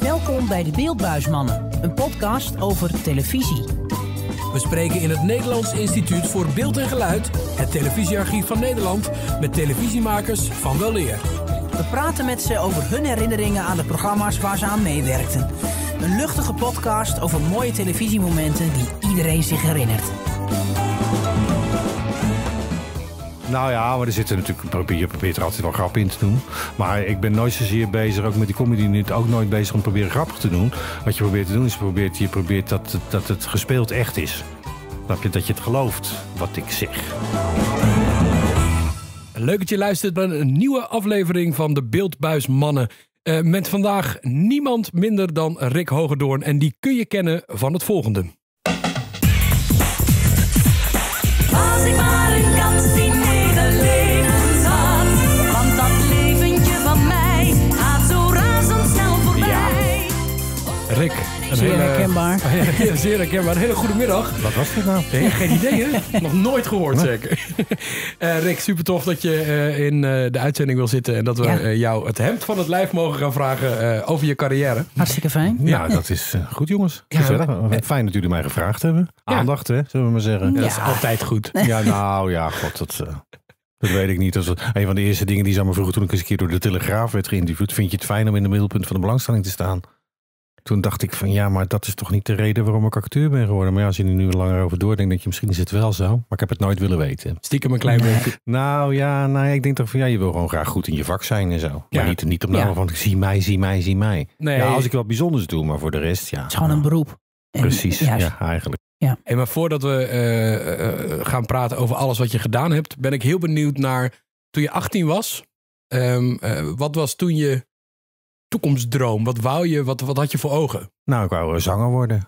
Welkom bij de Beeldbuismannen, een podcast over televisie. We spreken in het Nederlands Instituut voor Beeld en Geluid, het televisiearchief van Nederland, met televisiemakers van wel leer. We praten met ze over hun herinneringen aan de programma's waar ze aan meewerkten. Een luchtige podcast over mooie televisiemomenten die iedereen zich herinnert. Nou ja, maar er zitten natuurlijk, probeer, je probeert er altijd wel grap in te doen. Maar ik ben nooit zozeer bezig, ook met die comedy niet, ook nooit bezig om te proberen grappig te doen. Wat je probeert te doen is, je probeert, je probeert dat, dat het gespeeld echt is. Snap je, dat je het gelooft, wat ik zeg. Leuk dat je luistert bij een nieuwe aflevering van de Beeldbuis Mannen. Eh, met vandaag niemand minder dan Rick Hogerdoorn En die kun je kennen van het volgende. Rick. zeer herkenbaar. Ja, zeer herkenbaar. Een hele goede middag. Wat was dit nou? Nee, geen idee hè? Nog nooit gehoord zeker. Eh, Rick, super tof dat je eh, in eh, de uitzending wil zitten. En dat we jou het hemd van het lijf mogen gaan vragen over je carrière. Hartstikke fijn. Ja, dat is goed jongens. Fijn dat jullie mij gevraagd hebben. Aandacht hè, zullen we maar zeggen. Dat is altijd goed. Ja, nou ja, god, dat... Dat weet ik niet. Dat een van de eerste dingen die ze aan me vroegen toen ik eens een keer door de Telegraaf werd geïnterviewd. Vind je het fijn om in het middelpunt van de belangstelling te staan? toen dacht ik van ja, maar dat is toch niet de reden waarom ik acteur ben geworden. Maar ja, als je er nu langer over doordenkt, denk je misschien is het wel zo. Maar ik heb het nooit willen weten. Stiekem een klein beetje. Nou ja, nou, ik denk toch van ja, je wil gewoon graag goed in je vak zijn en zo. Ja. Maar niet, niet om nou ja. van zie mij, zie mij, zie mij. Nee. Ja, als ik wat bijzonders doe, maar voor de rest ja. Het is gewoon een beroep. Precies, ja, eigenlijk. Ja. maar voordat we eh, eh, eh, gaan praten over alles wat je gedaan hebt, ben ik heel benieuwd naar toen je 18 was. Ehm, wat was toen je toekomstdroom? Wat wou je, wat, wat had je voor ogen? Nou, ik wou eh, zanger worden.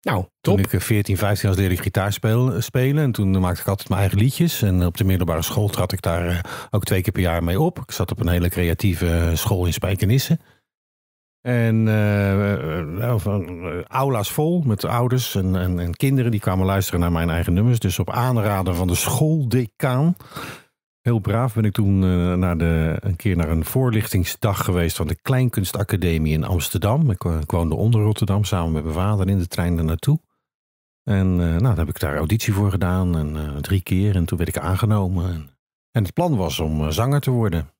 Nou, top. Toen ik 14, eh, 15 was leerde ik gitaar spelen. En toen maakte ik altijd mijn eigen liedjes. En eh, op de middelbare school trad ik daar ook twee keer per jaar mee op. Ik zat op een hele creatieve school in Spijkenisse. En uh, aula's vol met ouders en, en, en kinderen die kwamen luisteren naar mijn eigen nummers. Dus op aanraden van de schooldecaan Heel braaf ben ik toen eh, naar de, een keer naar een voorlichtingsdag geweest van de Kleinkunstacademie in Amsterdam. Ik, eh, woonde onder Rotterdam samen met mijn vader in de trein daar naartoe. En uh, nou, heb ik daar auditie voor gedaan, en, drie keer. En toen werd ik aangenomen. En, het plan was om zanger te worden.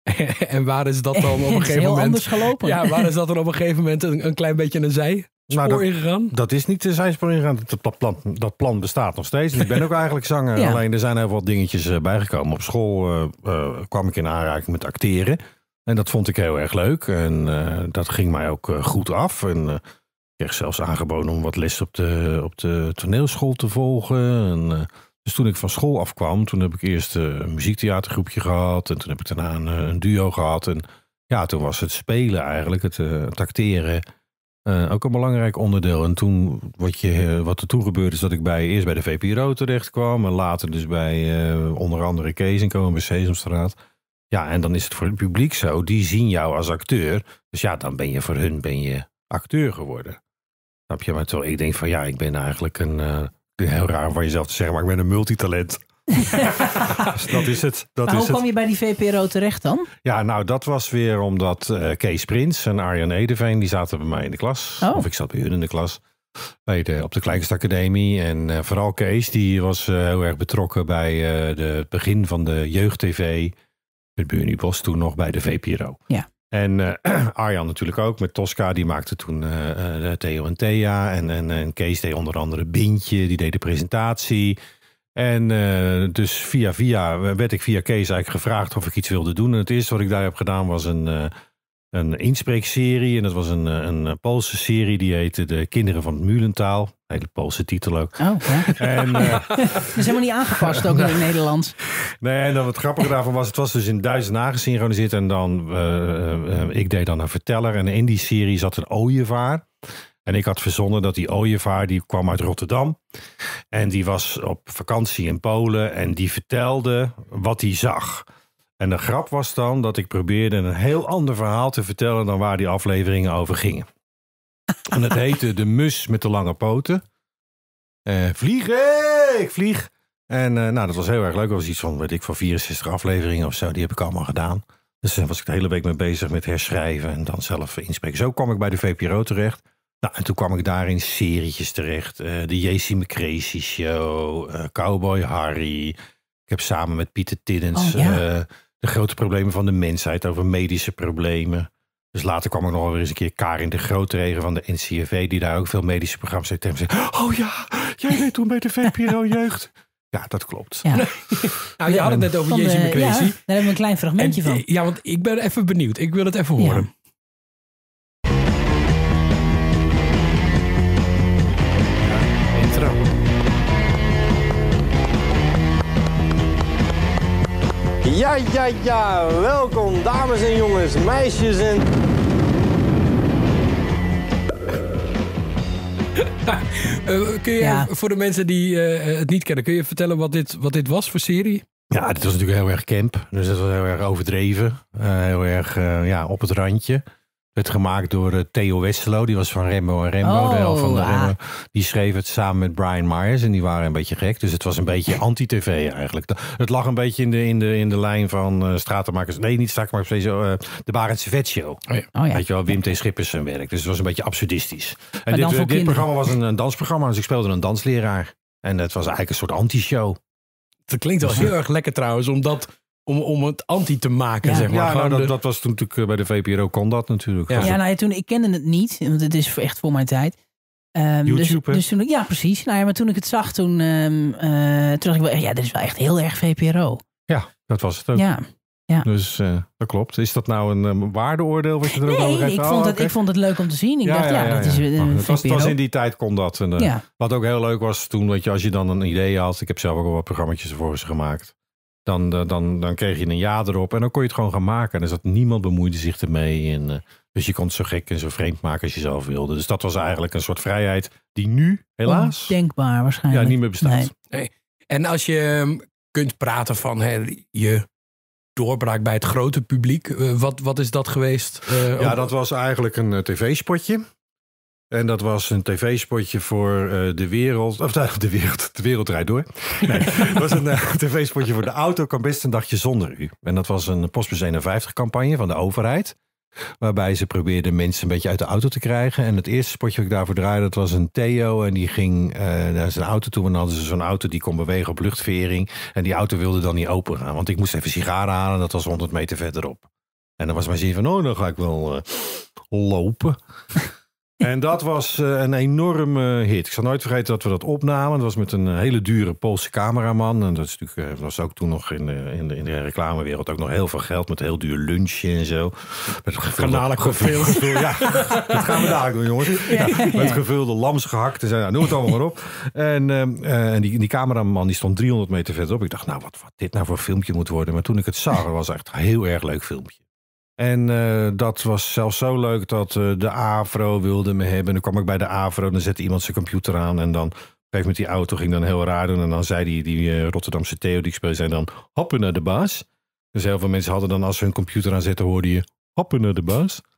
en waar is dat dan op een gegeven moment? anders gelopen. Ja, waar is dat dan op een gegeven moment een, een klein beetje een zij? spoor nou, dat, ingegaan? Dat is niet zijn zijspoor ingegaan. Dat plan, dat plan bestaat nog steeds. Ik ben ook eigenlijk zanger. Alleen er zijn heel wat dingetjes eh, bijgekomen. Op school eh, eh, kwam ik in aanraking met acteren. En dat vond ik heel erg leuk. En dat ging mij ook goed af. En ik kreeg zelfs aangeboden om wat les op de, op de toneelschool te volgen. En, dus toen ik van school afkwam, toen heb ik eerst een muziektheatergroepje gehad. En toen heb ik daarna een, duo gehad. En ja, toen was het spelen eigenlijk, het acteren eh, ook een belangrijk onderdeel. En toen, wat, je, eh, wat er toen gebeurde, is dat ik bij, eerst bij de VPRO terecht kwam. En later dus bij eh, onder andere Kees en Komen bij Sesamstraat. Ja, en dan is het voor het publiek zo. Die zien jou als acteur. Dus ja, dan ben je voor hun ben je acteur geworden. Snap je? Maar terwijl ik denk van ja, ik ben eigenlijk een... Uh, heel raar van jezelf te zeggen, maar ik ben een multitalent. Dus dat is het. Dat maar hoe kwam je bij die VPRO terecht dan? Ja, nou dat was weer omdat eh, Kees Prins en Arjan Edeveen, die zaten bij mij in de klas. Oh. Of ik zat bij hun in de klas. Bij de, op de Kleinste Academie. En eh, vooral Kees, die was eh, heel erg betrokken bij het begin van de jeugd-tv. Met Bernie Bos toen nog bij de VPRO. Ja. En Arjan natuurlijk ook met Tosca, die maakte toen Theo en Thea. En, en, en Kees deed onder andere Bintje, die deed de presentatie. En eh, dus via via werd ik via Kees eigenlijk gevraagd of ik iets wilde doen. En het eerste wat ik daar heb gedaan was een, uh, een inspreekserie. En dat was een, eh, een Poolse serie die heette De Kinderen van het Mulentaal. Hele Poolse titel ook. Oh, en, uh, dat is helemaal niet aangepast ook in het Nederlands. Nee, en dan wat grappiger daarvan was, het was dus in Duitsland nagesynchroniseerd. En dan, ik deed dan een verteller. En in die serie zat een ooievaar. En ik had verzonnen dat die ooievaar, die kwam uit Rotterdam. En die was op vakantie in Polen en die vertelde wat hij zag. En de grap was dan dat ik probeerde een heel ander verhaal te vertellen dan waar die afleveringen over gingen. En het heette De Mus met de Lange Poten. Eh, vlieg, vliegen, ik vlieg. En eh, nou, dat was heel erg leuk. Dat was iets van, weet ik, van 64 afleveringen of zo. Die heb ik allemaal gedaan. Dus daar was ik de hele week mee bezig met herschrijven en dan zelf inspreken. Zo kwam ik bij de VPRO terecht. Nou, en toen kwam ik daar in serietjes terecht. Eh, de JC McCrazy Show, eh, Cowboy Harry. Ik heb samen met Pieter Tiddens oh, eh, de grote problemen van de mensheid over medische problemen. Dus later kwam ik nog wel eens een keer Karin de grote regen van de NCRV, die daar ook veel medische programma's heeft. En zei, oh ja, jij deed toen bij de VPRO-jeugd. Ja, dat klopt. Ja. nou, je had het net over Jezus McCrazy. Ja, daar hebben we een klein fragmentje van. Ja, want ik ben even benieuwd. Ik wil het even horen. Ja, ja, ja. Welkom, dames en jongens, meisjes en... Eh, kun je voor de mensen die eh, eh, het niet kennen, kun je vertellen wat dit, wat dit was voor serie? Ja, dit was natuurlijk heel erg camp. Dus dat was heel erg overdreven. heel erg ja, op het randje het gemaakt door eh, Theo Westerlo. Die was van Remo en Rembo, oh, van de ah. Die schreef het samen met Brian Myers. En die waren een beetje gek. Dus het was een beetje anti-tv eigenlijk. Het lag een beetje in de, in de, in de lijn van uh, Stratenmakers. Nee, niet Stratenmakers. Uh, de Barendse Vet Show. Oh, oh Weet je wel, Wim T. Schippers zijn werk. Dus het was een beetje absurdistisch. En dit, dit, programma was een, een dansprogramma. Dus ik speelde een dansleraar. En het was eigenlijk een soort anti-show. Het klinkt wel dus, heel erg lekker trouwens, omdat om, om het anti te maken, zeg maar. Nou, dat, dat, was toen natuurlijk eh, bij de VPRO kon dat natuurlijk. Ja, nou, ja, toen, ik kende het niet, want het is echt voor mijn tijd. Ehm, dus- YouTube, dus, toen ja, precies. Nou ja, maar toen ik het zag, toen, um, toen dacht ik wel, ja, dit is wel echt heel erg VPRO. Ja, dat was het ook. Ja. Ja. Dus eh, dat klopt. Is dat nou een waardeoordeel wat je er nee, hebt? Ik, oh, vond het, ik vond het leuk om te zien. Ik ja, dacht, ja, dat is nou, het was, was in die tijd kon dat. En, wat ook heel leuk was toen, weet je, als je dan een idee had. Ik heb zelf ook al wat programma's ervoor ze gemaakt. Dan, eh, dan, dan kreeg je een ja erop en dan kon je het gewoon gaan maken. En dus dat niemand bemoeide zich ermee. En, eh, dus je kon het zo gek en zo vreemd maken als je zelf wilde. Dus dat was eigenlijk een soort vrijheid die nu, helaas... Denkbaar waarschijnlijk. Ja, niet meer bestaat. En als je ehm, kunt praten van hè, je doorbraak bij het grote publiek. Eh, wat, wat is dat geweest? ja, dat was eigenlijk een tv-spotje. En dat was een tv-spotje voor eh, de wereld. Of nou, de wereld, de wereld rijdt door. Nee, het was een eh, tv-spotje voor de auto kan best een dagje zonder u. En dat was een Postbus 51 campagne van de overheid. Waarbij ze probeerden mensen een beetje uit de auto te krijgen. En het eerste spotje dat ik daarvoor draaide, dat was een Theo. En die ging eh, naar zijn auto toe. En dan hadden ze zo'n auto die kon bewegen op luchtvering. En die auto wilde dan niet open gaan. Want ik moest even sigaren halen. Dat was 100 meter verderop. En dan was mijn zin van, oh, dan ga ik wel lopen. En dat was eh, een enorme hit. Ik zal nooit vergeten dat we dat opnamen. Dat was met een eh, hele dure Poolse cameraman. En dat is natuurlijk, eh, was ook toen nog in de, in de, in de reclamewereld ook nog heel veel geld. Met heel duur lunchje en zo. Met gevulde, gevulde, gevulde, ja, dat gaan we dadelijk doen, jongens. met gevulde lamsgehakt. Nou, noem het allemaal maar op. En ehm, die, die cameraman die stond 300 meter verderop. Ik dacht, nou, wat, wat dit nou voor filmpje moet worden. Maar toen ik het zag, was echt een heel erg leuk filmpje. En eh, dat was zelfs zo leuk dat eh, de AVRO wilde me hebben. En dan kwam ik bij de AVRO, dan zette iemand zijn computer aan. En dan op met gegeven die auto ging dan heel raar doen. En dan zei die, die eh, Rotterdamse Theo die ik speel, zei dan hoppen naar de baas. Dus heel veel mensen hadden dan als ze hun computer aan zetten, hoorde je hoppen naar de baas.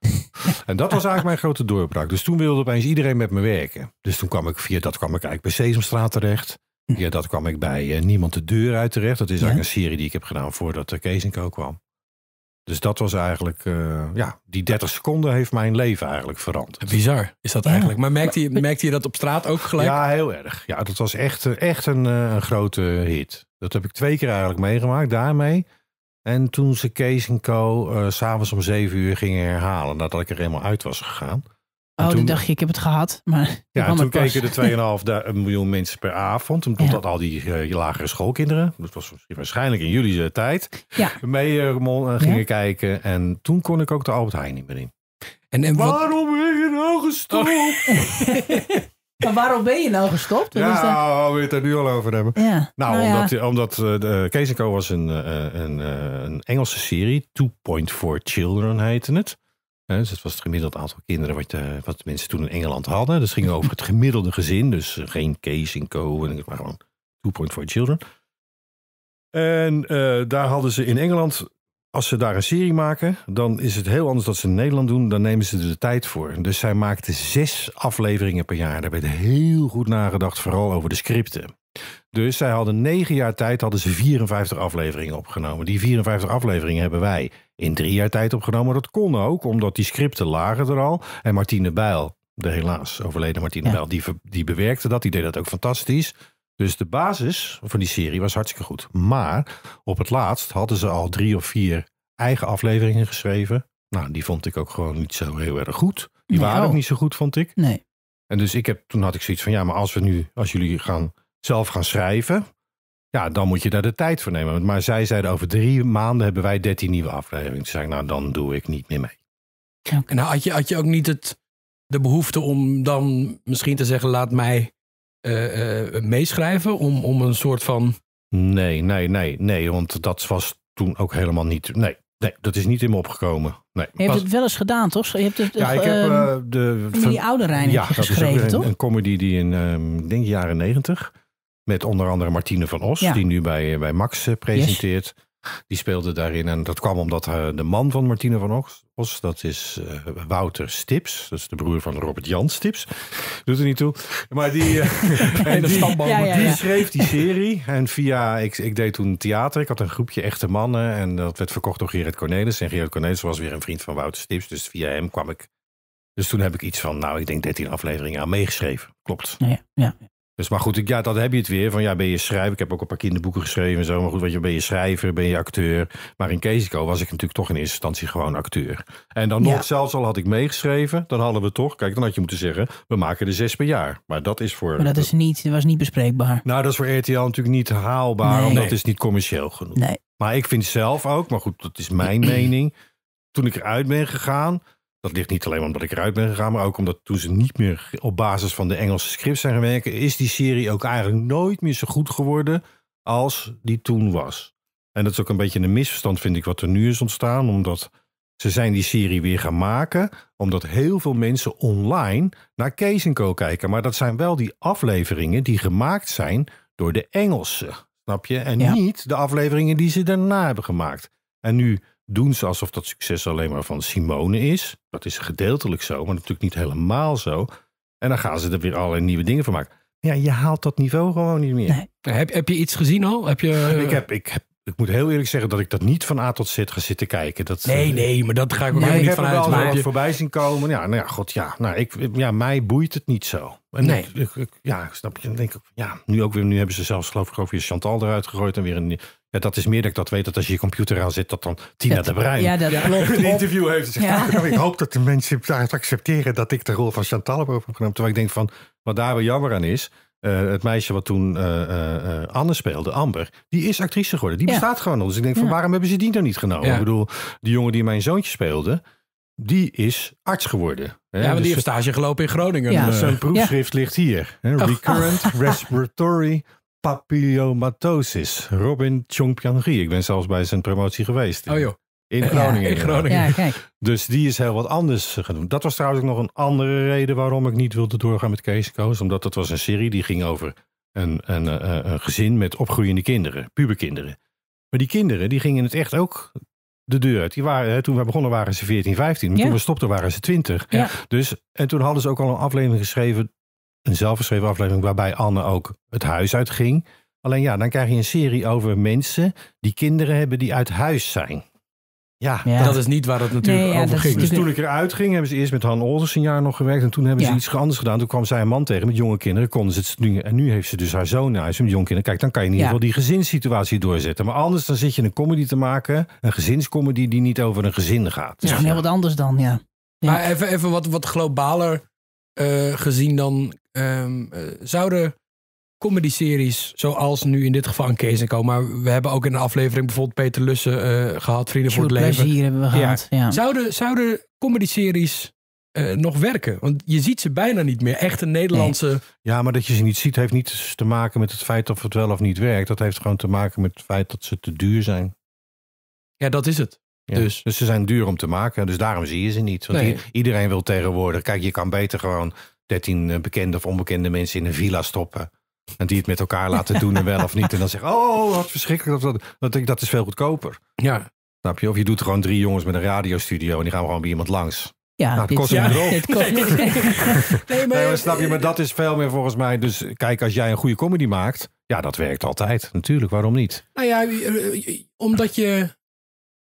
en dat was eigenlijk mijn grote doorbraak. Dus toen wilde opeens iedereen met me werken. Dus toen kwam ik via dat kwam ik eigenlijk bij Sesamstraat terecht. Hm. Via dat kwam ik bij Niemand de deur uit terecht. Dat is eigenlijk een serie die ik heb gedaan voordat Kees en kwam. Dus dat was eigenlijk, eh, ja, die 30 seconden heeft mijn leven eigenlijk veranderd. Bizar is dat eigenlijk. Maar merkte je, merkte je dat op straat ook gelijk? Ja, heel erg. Ja, dat was echt, eh, echt een, eh, een grote hit. Dat heb ik twee keer eigenlijk meegemaakt daarmee. En toen ze Kees Co. Uh, s'avonds om 7 uur gingen herhalen, nadat ik er helemaal uit was gegaan. Oh, toen, dacht je, ik heb het gehad. Maar ja, en toen keken de 2,5 miljoen mensen per avond. Toen ja. al eh, die lagere schoolkinderen, dat was waarschijnlijk in jullie eh, tijd, ja. mee uh, gingen kijken. En toen kon ik ook de Albert Heijn niet meer in. En, en wat... Waarom ben je nou gestopt? Oh. waarom ben je nou gestopt? Nou, ja, dat... het er nu al over hebben. Nou, nou, omdat, omdat de, Kees Co was een, een, een Engelse serie, Two Point Children heette het dus dat was het gemiddeld aantal kinderen wat, eh, wat mensen toen in Engeland hadden. Dus het ging over het gemiddelde gezin. Dus geen Kees en Co. Maar gewoon 2.4 Children. En eh, daar hadden ze in Engeland, als ze daar een serie maken, dan is het heel anders dan ze in Nederland doen. Dan nemen ze er de tijd voor. Dus zij maakten zes afleveringen per jaar. Daar werd heel goed nagedacht, vooral over de scripten. Dus zij hadden negen jaar tijd hadden ze 54 afleveringen opgenomen. Die 54 afleveringen hebben wij in drie jaar tijd opgenomen. Dat kon ook, omdat die scripten lagen er al. En Martine Bijl, de helaas overleden Martine ja. Bijl, die, die bewerkte dat. Die deed dat ook fantastisch. Dus de basis van die serie was hartstikke goed. Maar op het laatst hadden ze al drie of vier eigen afleveringen geschreven. Nou, die vond ik ook gewoon niet zo heel erg goed. Die waren ook oh. niet zo goed, vond ik. Nee. En dus ik heb, toen had ik zoiets van, ja, maar als we nu, als jullie gaan zelf gaan schrijven, ja, dan moet je daar de tijd voor nemen. Maar zij zeiden over drie maanden hebben wij dertien nieuwe afleveringen. Toen zei ik, nou dan doe ik niet meer mee. nou, had, je, had je ook niet het, de behoefte om dan misschien te zeggen, laat mij eh, eh, meeschrijven om, om een soort van... Nee, nee, nee, nee, want dat was toen ook helemaal niet... Nee, Nee, dat is niet in me opgekomen. Nee, je hebt het wel eens gedaan, toch? Je hebt het, ja, ik eh, heb ehm, de... die Oude Rijn geschreven, toch? een comedy die in, um, denk jaren negentig... Met onder andere Martine van Os, die nu bij, bij Max eh, presenteert. Die speelde daarin. En dat kwam omdat eh, de man van Martine van Os, dat is eh, Wouter Stips. Dat is de broer van Robert Jan Stips. Doet er niet toe. Maar die, en die, ja, die schreef die serie. En via, ik, ik deed toen theater. Ik had een groepje echte mannen. En dat werd verkocht door Gerrit Cornelis. En Gerrit Cornelis was weer een vriend van Wouter Stips. Dus via hem kwam ik dus toen heb ik iets van, nou, ik denk 13 afleveringen aan meegeschreven. Klopt. ja, ja. Dus maar goed, ja, dat heb je het weer. Van ja, ben je schrijver? Ik heb ook een paar kinderboeken geschreven en zo. Maar goed, wat je, ben je schrijver? Ben je acteur? Maar in Keesico was ik natuurlijk toch in eerste instantie gewoon acteur. En dan nog zelfs al had ik meegeschreven, dan hadden we toch, kijk, dan had je moeten zeggen, we maken er zes per jaar. Maar dat is voor. Maar dat is niet, dat was niet bespreekbaar. Nou, dat is voor RTL natuurlijk niet haalbaar, nee. omdat is niet commercieel genoeg. Nee. Maar ik vind zelf ook, maar goed, dat is mijn mening. Toen ik eruit ben gegaan, dat ligt niet alleen omdat ik eruit ben gegaan, maar ook omdat toen ze niet meer op basis van de Engelse scripts zijn gewerkt, is die serie ook eigenlijk nooit meer zo goed geworden als die toen was. En dat is ook een beetje een misverstand, vind ik, wat er nu is ontstaan, omdat ze zijn die serie weer gaan maken, omdat heel veel mensen online naar Kees Co kijken. Maar dat zijn wel die afleveringen die gemaakt zijn door de Engelsen, snap je? En niet de afleveringen die ze daarna hebben gemaakt. En nu doen ze alsof dat succes alleen maar van Simone is. Dat is gedeeltelijk zo, maar natuurlijk niet helemaal zo. En dan gaan ze er weer allerlei nieuwe dingen van maken. Ja, je haalt dat niveau gewoon niet meer. Nee. Heb, heb je iets gezien al? Heb je... ik, heb, ik heb ik moet heel eerlijk zeggen dat ik dat niet van A tot Z ga zitten kijken. Dat, nee, eh, nee, maar dat ga ik ook niet vanuit. Ik heb er wel je... voorbij zien komen. Ja, nou ja, god, ja. Nou, ik, ja, mij boeit het niet zo. En nee. Ik, ja, snap je? Dan denk ik, ja, nu ook weer. Nu hebben ze zelfs, geloof ik, over je, Chantal eruit gegooid. En weer een dat is meer dat ik dat weet, dat als je je computer aan zit, dat dan Tina dat, de Bruin ja, dat, ja, een interview heeft. ze. gezegd: nou, ik hoop dat de mensen accepteren dat ik de rol van Chantal heb opgenomen. Terwijl ik denk van, wat daar wel jammer aan is, eh, het meisje wat toen eh, eh, Anne speelde, Amber, die is actrice geworden. Die bestaat gewoon al. Dus ik denk van waarom hebben ze die nou niet genomen? Ik bedoel, die jongen die mijn zoontje speelde, die is arts geworden. Hè? Ja, want die dus heeft stage gelopen in Groningen. Zijn proefschrift ligt hier. Hè? Oh. Recurrent Respiratory papillomatosis. Robin Chongpianri. Ik ben zelfs bij zijn promotie geweest. Oh joh. In Groningen. in Groningen. Ja, kijk. Dus die is heel wat anders genoemd. Dat was trouwens ook nog een andere reden waarom ik niet wilde doorgaan met Kees Koos, Omdat dat was een serie die ging over een, een, een, eh, eh, een gezin met opgroeiende kinderen, puberkinderen. Maar die kinderen die gingen het echt ook de deur uit. Die waren, toen we begonnen waren ze 14, 15. Ja. Toen we stopten waren ze 20. Ja. Dus, en toen hadden ze ook al een aflevering geschreven een zelfgeschreven aflevering waarbij Anne ook het huis uitging. Alleen ja, dan krijg je een serie over mensen die kinderen hebben die uit huis zijn. Ja, dat is niet waar het natuurlijk over ging. Dus toen ik eruit ging, hebben ze eerst met Han Olders een jaar nog gewerkt. En toen hebben ze iets anders gedaan. Toen kwam zij een man tegen met jonge kinderen. Konden ze het nu, en nu heeft ze dus haar zoon naar huis jonge kinderen. Kijk, dan kan je in ieder geval die gezinssituatie doorzetten. Maar anders dan zit je een comedy te maken. Een gezinscomedy die niet over een gezin gaat. is heel wat anders dan, ja. Maar even, even wat, wat globaler eh, gezien dan Ehm, eh, zouden comedy-series, zoals nu in dit geval aan Kees en komen, Maar we hebben ook in een aflevering bijvoorbeeld Peter Lussen eh, gehad, Vrienden voor het Leven. plezier hebben we gehad. Ja. Zouden, zouden comedy-series eh, nog werken? Want je ziet ze bijna niet meer. Echte Nederlandse... Ja, maar dat je ze niet ziet heeft niets te maken met het feit of het wel of niet werkt. Dat heeft gewoon te maken met het feit dat ze te duur zijn. Ja, dat is het. Dus-, dus. ze zijn duur om te maken. Dus daarom zie je ze niet. Want iedereen wil tegenwoordig... Kijk, je kan beter gewoon 13 eh, bekende of onbekende mensen in een villa stoppen. En die het met elkaar laten doen en wel of niet. En dan zeggen, oh, wat verschrikkelijk. Dat, dat, dat, dat is veel goedkoper. Ja. Snap je? Of je doet gewoon drie jongens met een radiostudio en die gaan gewoon bij iemand langs. Ja, nou, kost ja, het kost nee. nee, maar, snap je, maar dat is veel meer volgens mij. Dus kijk, als jij een goede comedy maakt, ja, dat werkt altijd. Natuurlijk, waarom niet? Nou ja, eh, eh, omdat je...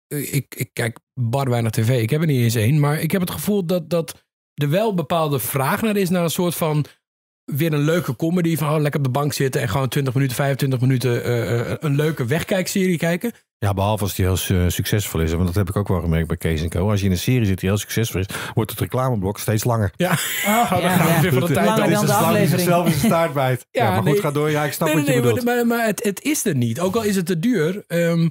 Ik, ik kijk bar weinig tv. Ik heb er niet eens één. Maar ik heb het gevoel dat, dat er wel bepaalde vraag naar is, naar een soort van weer een leuke comedy. Van oh, lekker op de bank zitten en gewoon 20 minuten, 25 minuten eh, eh, eh, een leuke wegkijkserie kijken. Ja, behalve als die heel succesvol is. Want dat heb ik ook wel gemerkt bij Kees Co. Als je in een serie zit die heel succesvol is, wordt het reclameblok steeds langer. Ja, oh, dan ja, gaan we weer van de tijd Langer aflevering. Zelf is een bijt. Ja, maar nee. goed, ga door. Ja, ik snap nee, wat je bedoelt. Maar, maar, het, het, is er niet. Ook al is het te duur. Ehm,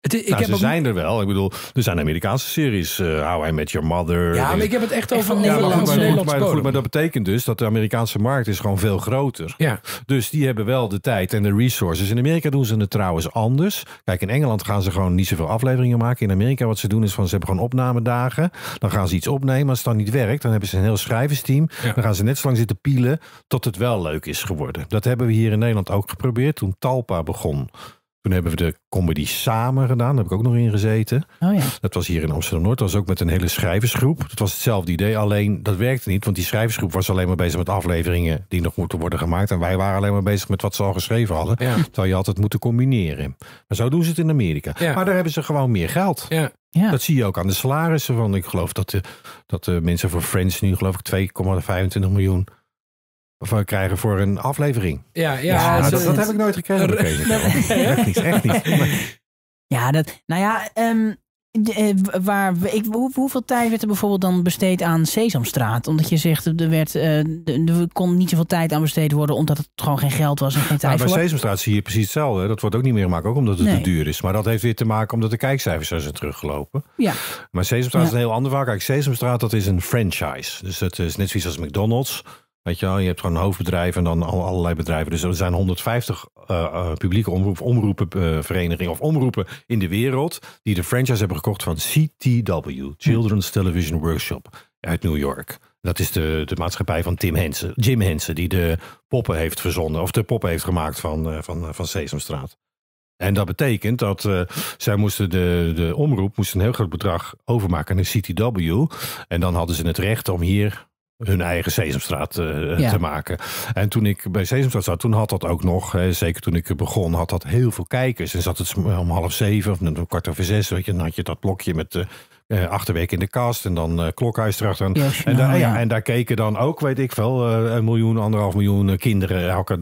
het, nou, ze zijn er wel. Ik bedoel, er zijn Amerikaanse series. Eh, How I Met Your Mother. Ja, maar ik heb het echt over Nederlandse. Maar, dat betekent dus dat de Amerikaanse markt is gewoon veel groter. Ja. Dus die hebben wel de tijd en de resources. In Amerika doen ze het trouwens anders. Kijk, in Engeland gaan ze gewoon niet zoveel afleveringen maken. In Amerika wat ze doen is van ze hebben gewoon opnamedagen. Dan gaan ze iets opnemen. Als het dan niet werkt, dan hebben ze een heel schrijversteam. Dan gaan ze net zo lang zitten pielen tot het wel leuk is geworden. Dat hebben we hier in Nederland ook geprobeerd toen Talpa begon. Toen hebben we de comedy samen gedaan. Daar heb ik ook nog in gezeten. Oh ja. Dat was hier in Amsterdam-Noord. Dat was ook met een hele schrijversgroep. Dat was hetzelfde idee. Alleen dat werkte niet. Want die schrijversgroep was alleen maar bezig met afleveringen die nog moeten worden gemaakt. En wij waren alleen maar bezig met wat ze al geschreven hadden. Ja. Terwijl je altijd moeten combineren. Maar zo doen ze het in Amerika. Maar daar hebben ze gewoon meer geld. Ja. Dat zie je ook aan de salarissen. Want ik geloof dat de, dat de mensen voor Friends nu geloof ik 2,25 miljoen van eh, krijgen voor een aflevering. Ja, ja, dat, dat, heb ik nooit gekregen. Oh, echt niet, Ja, dat, nou ja, um, waar, ik, hoe, hoeveel tijd werd er bijvoorbeeld dan besteed aan Sesamstraat? Omdat je zegt, er, werd, eh, er kon niet zoveel tijd aan besteed worden omdat het gewoon geen geld was en geen nou, tijd voor. Bij Sesamstraat zie je precies hetzelfde. Dat wordt ook niet meer gemaakt, ook omdat het te duur is. Maar dat heeft weer te maken omdat de kijkcijfers zijn teruggelopen. Ja. Maar Sesamstraat is een heel ander verhaal. Kijk, Sesamstraat dat is een franchise. Dus het is net zoiets als McDonald's. Weet je hebt gewoon een en dan allerlei bedrijven. Dus er zijn 150 eh, eh, publieke omroep, omroepenverenigingen of omroepen in de wereld die de franchise hebben gekocht van CTW, Children's Television Workshop uit New York. Dat is de, de maatschappij van Tim Henson Jim Henson die de poppen heeft verzonnen of de poppen heeft gemaakt van, eh, van, van Sesamstraat. En dat betekent dat zij moesten de, de omroep moest een heel groot bedrag overmaken naar CTW. En dan hadden ze het recht om hier hun eigen Sesamstraat eh, te maken. En toen ik bij Sesamstraat zat, toen had dat ook nog, hè, zeker toen ik begon, had dat heel veel kijkers. En zat het om half zeven of om kwart over zes, weet je, dan had je dat blokje met... Uh, uh, achterweek in de kast en dan uh, klokhuis erachter. en, daar, ja. en daar keken dan ook, weet ik veel, eh, een miljoen, anderhalf miljoen kinderen. Elke,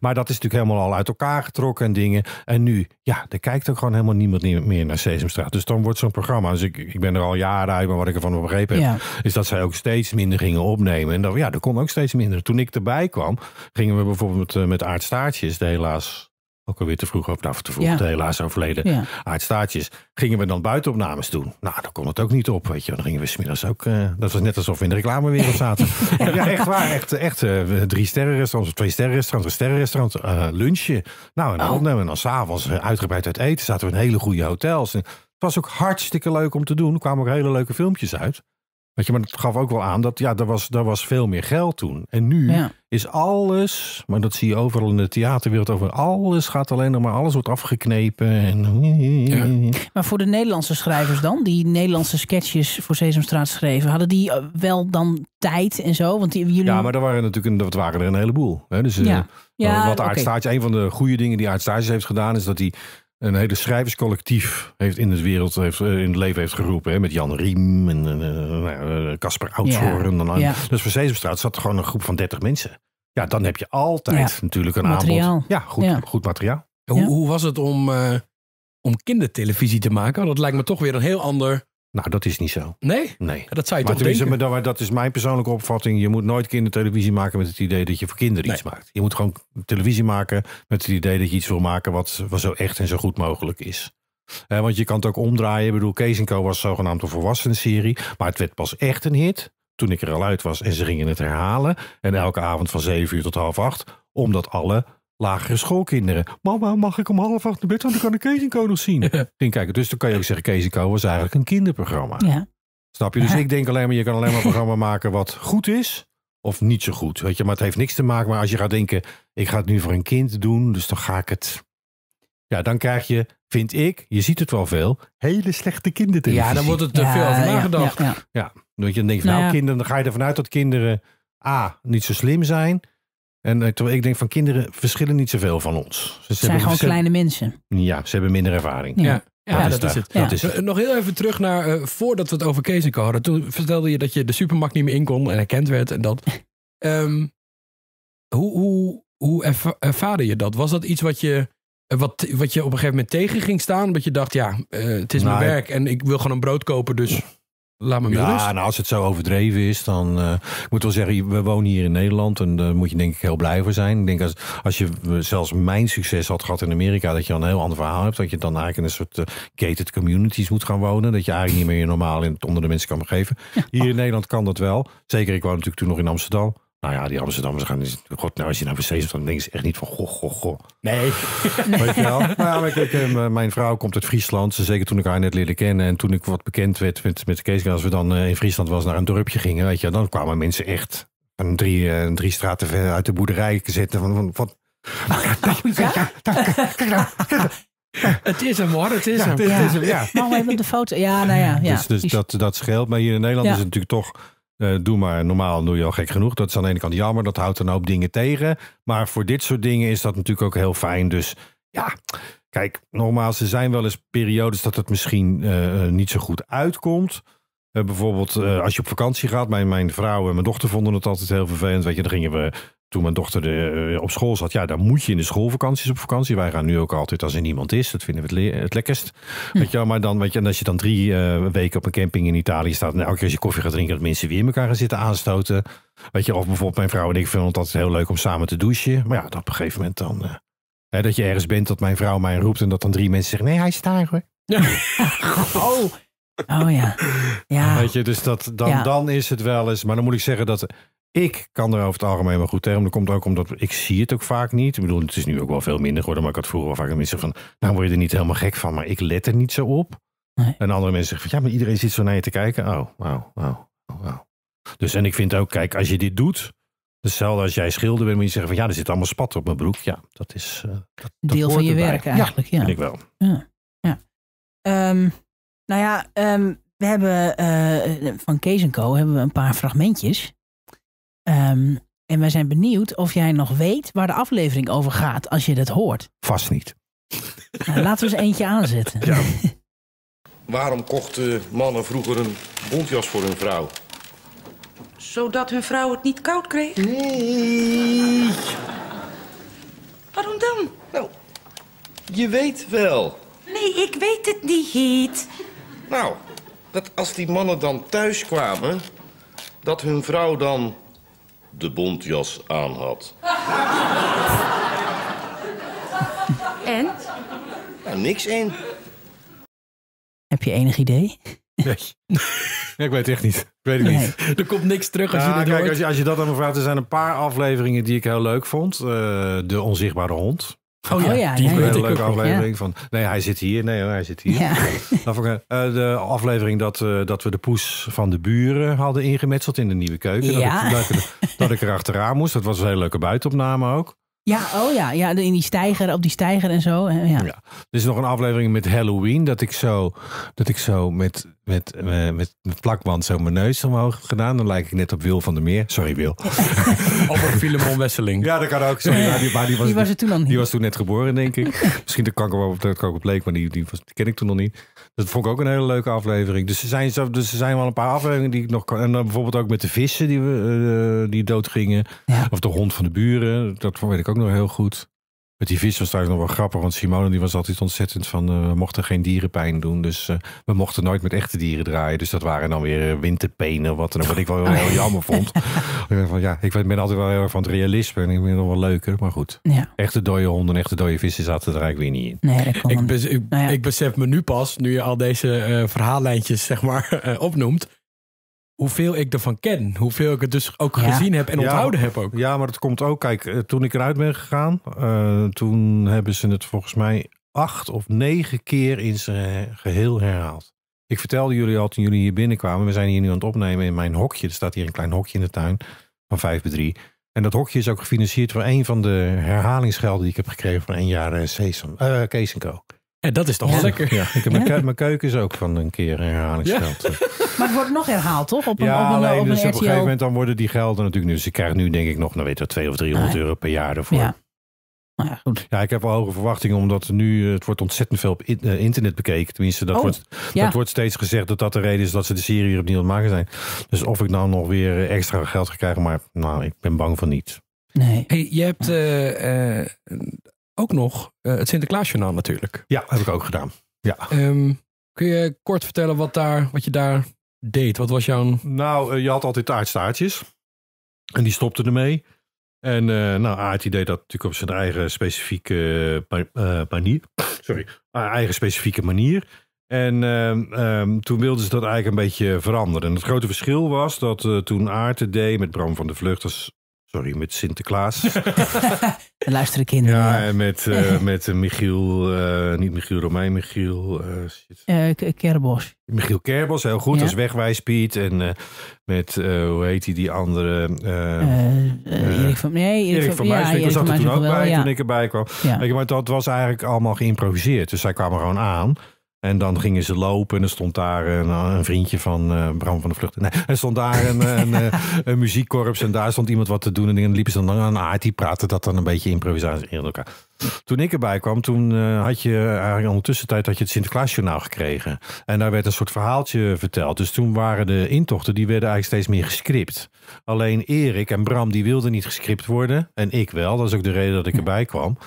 maar dat is natuurlijk helemaal al uit elkaar getrokken en dingen. En nu, ja, er kijkt ook gewoon helemaal niemand meer naar Sesamstraat. Dus dan wordt zo'n programma, dus ik, ik ben er al jaren uit, maar wat ik ervan begrepen heb, is dat zij ook steeds minder gingen opnemen. En dan, ja, er kon ook steeds minder. Toen ik erbij kwam, gingen we bijvoorbeeld met Aardstaartjes, de helaas ook alweer te vroeg op, nou te vroeg, helaas overleden, ja. staatjes. Gingen we dan buitenopnames doen? Nou, dan kon het ook niet op, weet je. Dan gingen we smiddags ook, eh, dat was net alsof we in de reclamewereld zaten. ja, echt waar, echt, echt eh, drie sterren restaurants, twee sterren restaurants, een sterren restaurant, eh, Nou, en dan oh. we dan s'avonds uitgebreid uit eten. Zaten we in hele goede hotels. het was ook hartstikke leuk om te doen. Er kwamen ook hele leuke filmpjes uit. Weet je, maar dat gaf ook wel aan dat ja, er was, daar was veel meer geld toen. En nu is alles, maar dat zie je overal in de theaterwereld over. Alles gaat alleen nog maar, alles wordt afgeknepen. En... Ja. Maar voor de Nederlandse schrijvers dan, die Nederlandse sketches voor Sesamstraat schreven, hadden die eh, wel dan tijd en zo? Want die, jullie... Ja, maar er waren natuurlijk dat waren er een heleboel. Hè? Dus eh, eh, ja. wat Aardstaartjes, okay. een van de goede dingen die Aardstaartjes heeft gedaan, is dat hij een hele schrijverscollectief heeft in het wereld heeft, eh, in het leven heeft geroepen. Hè, met Jan Riem en eh, eh, nou Casper uh, Oudshoorn. Ja, Dus voor Sesamstraat zat er gewoon een groep van 30 mensen. Ja, dan heb je altijd natuurlijk een materiaal. aanbod. Ja, goed, goed materiaal. Hoe, hoe, was het om, om kindertelevisie te maken? Dat lijkt me toch weer een heel ander nou, dat is niet zo. Nee? Nee. Dat je maar toch denken? Maar dat, is mijn persoonlijke opvatting. Je moet nooit kindertelevisie maken met het idee dat je voor kinderen iets maakt. Je moet gewoon televisie maken met het idee dat je iets wil maken wat, wat zo echt en zo goed mogelijk is. want je kan het ook omdraaien. Ik bedoel, Kees Co was zogenaamd een volwassen serie. Maar het werd pas echt een hit toen ik er al uit was en ze gingen het herhalen. En elke avond van zeven uur tot half acht, Omdat alle lagere schoolkinderen. Mama, mag ik om half acht naar bed? Want dan kan ik Kees nog zien. Ging kijken. Dus dan kan je ook zeggen, Kees was eigenlijk een kinderprogramma. Ja. Snap je? Dus ik denk alleen maar, je kan alleen maar een programma maken wat goed is of niet zo goed. Weet je, maar het heeft niks te maken. Maar als je gaat denken, ik ga het nu voor een kind doen, dus dan ga ik het. Ja, dan krijg je, vind ik, je ziet het wel veel, hele slechte kindertelevisie. Ja, dan wordt het te veel over nagedacht. Ja, want je denkt, nou, nou kinderen, dan ga je ervan uit dat kinderen A, niet zo slim zijn. En eh, terwijl ik denk van kinderen verschillen niet zoveel van ons. Ze zijn gewoon kleine mensen. Ja, ze hebben minder ervaring. Ja. Ja, dat, is, het. is eh, het. Nog heel even terug naar eh, voordat we het over Keesink hadden. Toen vertelde je dat je de supermarkt niet meer in kon en herkend werd en dat. Ehm, hoe hoe, hoe ervaarde je dat? Was dat iets wat je, wat, wat je op een gegeven moment tegen ging staan? Dat je dacht, ja, het is mijn nou, werk en ik wil gewoon een brood kopen, dus Laat me ja, nou als het zo overdreven is, dan uh, ik moet wel zeggen, we wonen hier in Nederland en daar moet je denk ik heel blij voor zijn. Ik denk als, als je zelfs mijn succes had gehad in Amerika, dat je dan een heel ander verhaal hebt. Dat je dan eigenlijk in een soort uh, gated communities moet gaan wonen. Dat je eigenlijk niet meer je normaal in, onder de mensen kan begeven. Hier in Nederland kan dat wel. Zeker, ik woon natuurlijk toen nog in Amsterdam. Nou ja, die Amsterdammers gaan. Dus- God, nou, als je naar nou wc's dan denk je echt niet van goh, goh, goh. Nee. Weet je wel? Nou eh, mijn vrouw komt uit Friesland. Zeker toen ik haar net leerde kennen. En toen ik wat bekend werd met, met Kees. Als we dan eh, in Friesland was naar een dorpje gingen. Weet je, dan kwamen mensen echt een drie, eh, een drie straten ver uit de boerderij zitten. Van, van, van, oh, nou. het is hem hoor, het is hem. Ja, het is de foto. Ja, nou ja. Dus- ja. Dus, dus dat, dat scheelt. Maar hier in Nederland is het natuurlijk toch eh, doe maar normaal, doe je al gek genoeg. Dat is aan de ene kant jammer, dat houdt een hoop dingen tegen. Maar voor dit soort dingen is dat natuurlijk ook heel fijn. Dus ja, kijk, normaal er zijn wel eens periodes dat het misschien eh, eh, niet zo goed uitkomt. bijvoorbeeld als je op vakantie gaat. Mijn, mijn vrouw en mijn dochter vonden het altijd heel vervelend. Weet je, dan gingen we toen mijn dochter eh, op school zat, ja, dan moet je in de schoolvakanties op vakantie. Wij gaan nu ook altijd als er niemand is. Dat vinden we het, het lekkerst. Hm. Weet je, maar dan, weet je, en als je dan drie eh, weken op een camping in Italië staat. En elke keer als je koffie gaat drinken, dat mensen weer in elkaar gaan zitten aanstoten. Weet je, of bijvoorbeeld mijn vrouw en ik vinden het altijd heel leuk om samen te douchen. Maar ja, dat op een gegeven moment dan. Eh, hè, dat je ergens bent, dat mijn vrouw mij roept. En dat dan drie mensen zeggen: nee, hij is daar hoor. oh. Oh ja. ja. Weet je, dus dat, dan, dan is het wel eens. Maar dan moet ik zeggen dat ik kan er over het algemeen wel goed tegen. Dat komt ook omdat ik zie het ook vaak niet. Ik bedoel, het is nu ook wel veel minder geworden. Maar ik had vroeger wel vaak mensen van, nou word je er niet helemaal gek van. Maar ik let er niet zo op. Nee. En andere mensen zeggen van, ja, maar iedereen zit zo naar je te kijken. Oh, wow, wow, wow. Dus en ik vind ook, kijk, als je dit doet, Hetzelfde als jij schilder bent, moet je zeggen van ja, er zit allemaal spat op mijn broek. Ja, dat is. Eh, dat, Deel van je werk eigenlijk, ja. Vind ik wel. Ja. ja. Ehm, nou ja, ehm, we hebben eh, van Kees Co. hebben we een paar fragmentjes. Ehm, en wij zijn benieuwd of jij nog weet waar de aflevering over gaat als je dat hoort. Vast niet. Nou, laten we eens eentje aanzetten. Ja. Waarom kochten mannen vroeger een bontjas voor hun vrouw? Zodat hun vrouw het niet koud kreeg? Nee. Waarom dan? Nou, je weet wel. Nee, ik weet het niet. Nou, dat als die mannen dan thuis kwamen... dat hun vrouw dan de bontjas aan had. En? niks in. Heb je enig idee? Nee. ik weet echt niet. Weet het niet. Er komt niks terug als je dat kijk, Als je, als je dat aan me vraagt, er zijn een paar afleveringen die ik heel leuk vond. Eh, de Onzichtbare Hond. Oh ja, oh ja die hele leuke aflevering. Van, nee, hij zit hier. Nee, hij zit hier. Ja. Nou, eh, de aflevering dat, eh, dat we de poes van de buren hadden ingemetseld in de nieuwe keuken. Dat, ik, dat, er achteraan moest. Dat was een hele leuke buitenopname ook. Ja, oh ja, ja, in die stijger, op die steiger en zo. Ja. ja. Er is nog een aflevering met Halloween dat ik zo, dat ik zo met, met, eh, met, met plakband zo mijn neus omhoog gedaan. Dan lijk ik net op Wil van der Meer. Sorry, Wil. Over Filemon Wesseling. Ja, dat kan ook. Sorry, die, maar die was, die was toen al Die was toen net geboren, denk ik. Misschien de kanker waarop dat ook op leek, maar die, die, was, die, ken ik toen nog niet. Dat vond ik ook een hele leuke aflevering. Dus er zijn, dus er zijn wel een paar afleveringen die ik nog kan. En dan bijvoorbeeld ook met de vissen die, we, eh, die doodgingen. Of de hond van de buren. Dat weet ik ook nog heel goed. Met die vissen was het eigenlijk nog wel grappig, want Simone die was altijd ontzettend van eh, we mochten geen dierenpijn doen. Dus eh, we mochten nooit met echte dieren draaien. Dus dat waren dan weer eh, winterpenen, wat, wat ik wel heel jammer vond. ik, van, ja, ik ben altijd wel heel erg van het realisme en ik vind het wel leuker. Maar goed, ja. echte dode honden en echte dode vissen zaten er eigenlijk weer niet in. Nee, ik, nou ik, besef me nu pas, nu je al deze verhaallijntjes zeg maar opnoemt, hoeveel ik ervan ken. Hoeveel ik het dus ook gezien heb en onthouden heb ook. Ja, maar dat komt ook. Kijk, eh, toen ik eruit ben gegaan, eh, toen hebben ze het volgens mij acht of negen keer in zijn geheel herhaald. Ik vertelde jullie al toen jullie hier binnenkwamen. We zijn hier nu aan het opnemen in mijn hokje. Er staat hier een klein hokje in de tuin van 5 bij 3. En dat hokje is ook gefinancierd voor een van de herhalingsgelden die ik heb gekregen van een jaar uh, Kees Co. En dat is toch lekker. Ja, ik heb mijn, keuken, is ook van een keer herhalingsgeld. Maar het wordt nog herhaald, toch? Op een, ja, op een, alleen, op een dus op een gegeven moment dan worden die gelden natuurlijk... Dus Ze krijgen nu denk ik nog, nou weet je, 200 of 300 euro per jaar ervoor. Ja. Nou ja, goed. ja, ik heb wel hoge verwachtingen, omdat nu eh, het wordt ontzettend veel op eh, internet bekeken. Tenminste, dat, oh, wordt, ja. dat wordt steeds gezegd dat dat de reden is dat ze de serie hier opnieuw aan maken zijn. Dus of ik nou nog weer eh, extra geld ga krijgen, maar nou, ik ben bang van niets. Nee. Hey, je hebt ook nog uh, het Sinterklaasjournaal natuurlijk. Ja, heb ik ook gedaan. Ja. Ehm, kun je kort vertellen wat, daar, wat je daar deed? Wat was jouw... Nou, eh, je had altijd aardstaartjes. En die stopten ermee. En eh, nou, Aard deed dat natuurlijk op zijn eigen specifieke manier. Sorry, eigen specifieke manier. En ehm, ehm, toen wilden ze dat eigenlijk een beetje veranderen. het grote verschil was dat toen Aard deed met Bram van de Vlucht als Sorry, met Sinterklaas. en luisteren kinderen. Ja, en met, eh, met eh, Michiel, eh, niet Michiel Romein, Michiel... Kerbos. Michiel Kerbos, heel goed, als wegwijspiet. En met, hoe heet hij die andere? Erik van... Nee, Erik, van, van ja, zat er toen ook bij, ja. toen ik erbij kwam. Ja. maar dat was eigenlijk allemaal geïmproviseerd. Dus zij kwamen gewoon aan... En dan gingen ze lopen en er stond daar een, eh, een vriendje van eh, Bram van de Vlucht. Nee, er stond daar een, eh, een, een, muziekkorps en daar stond iemand wat te doen. En dan liepen ze dan aan aard. Ah, die praten dat dan een beetje improvisatie in elkaar. Toen ik erbij kwam, toen had je eigenlijk ondertussen tijd dat je het Sinterklaasjournaal gekregen. En daar werd een soort verhaaltje verteld. Dus toen waren de intochten, die werden eigenlijk steeds meer gescript. Alleen Erik en Bram, die wilden niet gescript worden. En ik wel, dat is ook de reden dat ik erbij kwam.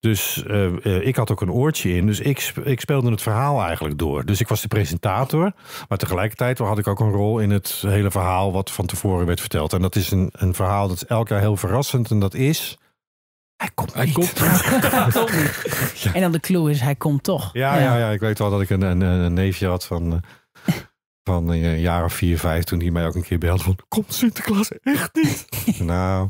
Dus eh, eh, ik had ook een oortje in. Dus ik, ik, speelde het verhaal eigenlijk door. Dus ik was de presentator. Maar tegelijkertijd had ik ook een rol in het hele verhaal wat van tevoren werd verteld. En dat is een, een verhaal dat is elk jaar heel verrassend. En dat is. Hij komt hij niet. Komt. En dan de clue is, hij komt toch. Ja, ja. ja, ik weet wel dat ik een, een, neefje had van. Eh, van een jaar of vier, vijf, toen hij mij ook een keer belde van... Komt Sinterklaas echt niet? nou,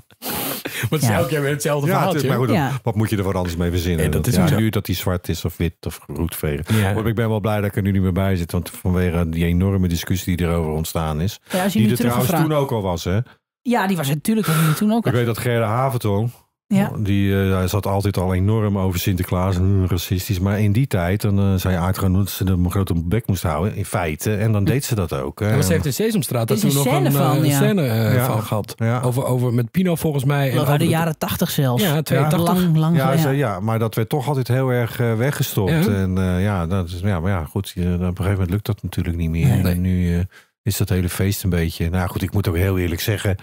wat het is elke keer weer hetzelfde ja, Het is, maar goed, Wat moet je er voor anders mee verzinnen? En dat is nu dat hij zwart is of wit of roetvegen. Ja. Maar ik ben wel blij dat ik er nu niet meer bij zit. Want vanwege die enorme discussie die erover ontstaan is. die er trouwens toen ook al was, hè? Ja, die was natuurlijk toen ook al. Ik weet dat Gerda Haventong... Ja. Oh, die, eh, hij zat altijd al enorm over Sinterklaas, en racistisch. Maar in die tijd dan, uh, zei dat ze de grote bek moest houden, in feite. En dan deed ze dat ook. Hè. ze heeft in Sesamstraat daar toen nog een, eh, scène van gehad. Over, over, met Pino volgens mij. Over de jaren tachtig zelfs. Ja, 82. Lang, lang ja, ja, maar dat werd toch altijd heel erg weggestopt. En ja, dat is, ja, maar ja, goed, op een gegeven moment lukt dat natuurlijk niet meer. En nu is dat hele feest een beetje. Nou goed, ik moet ook heel eerlijk zeggen.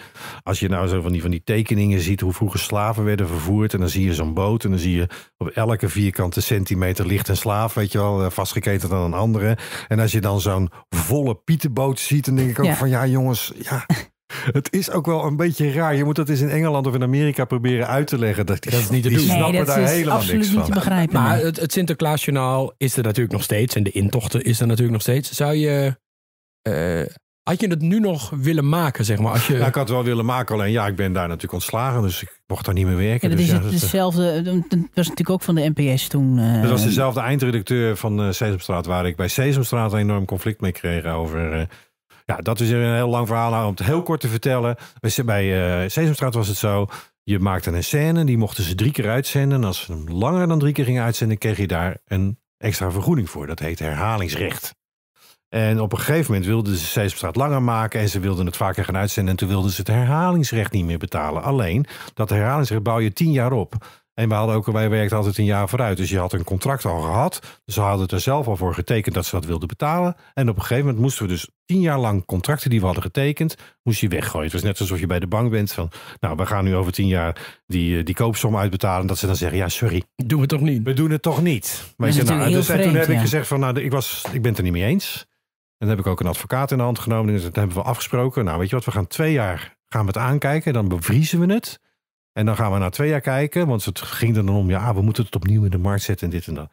Als je nou zo van die, van die tekeningen ziet hoe vroeger slaven werden vervoerd. En dan zie je zo'n boot. En dan zie je op elke vierkante centimeter ligt een slaaf. Weet je wel, eh, vastgeketend aan een andere. En als je dan zo'n volle pietenboot ziet. Dan denk ik ook van ja jongens, ja. Het is ook wel een beetje raar. Je moet dat eens in Engeland of in Amerika proberen uit te leggen. Dat, dat is niet te doen. Die snappen daar helemaal niks van. Maar, maar het, het Sinterklaasjournaal is er natuurlijk nog steeds. En de intochten is er natuurlijk nog steeds. Zou je eh, had je het nu nog willen maken, zeg maar? Als je... ik had het wel willen maken, alleen ja, ik ben daar natuurlijk ontslagen, dus ik mocht daar niet meer werken. Ja, dat dus is het, hetzelfde, eh, eh, dat was natuurlijk ook van de NPS toen. Uh... Dat was dezelfde eindredacteur van uh, Sesamstraat, waar ik bij Sesamstraat een enorm conflict mee kreeg over... ja, dat is een heel lang verhaal om het heel kort te vertellen. Bij uh, was het zo, je maakte een scène, die mochten ze drie keer uitzenden. En als ze hem langer dan drie keer gingen uitzenden, kreeg je daar een extra vergoeding voor. Dat heet herhalingsrecht. En op een gegeven moment wilden ze Sesamstraat langer maken en ze wilden het vaker gaan uitzenden. En toen wilden ze het herhalingsrecht niet meer betalen. Alleen, dat herhalingsrecht bouw je tien jaar op. En we hadden ook, wij werkten altijd een jaar vooruit. Dus je had een contract al gehad. Dus ze hadden het er zelf al voor getekend dat ze dat wilden betalen. En op een gegeven moment moesten we dus tien jaar lang contracten die we hadden getekend, moest je weggooien. Het was net alsof je bij de bank bent van, nou, we gaan nu over tien jaar die, eh, die koopsom uitbetalen. Dat ze dan zeggen, ja, sorry. Doen we toch niet? We doen het toch niet. je, nou, vreemd, dus- toen heb ik gezegd van, nou, ik, was, ik ben het er niet mee eens. En dan heb ik ook een advocaat in de hand genomen. Dus dat hebben we afgesproken. Nou, weet je wat, we gaan twee jaar gaan we het aankijken. Dan bevriezen we het. En dan gaan we na twee jaar kijken. Want het ging er dan om, ja, we moeten het opnieuw in de markt zetten en dit en dat.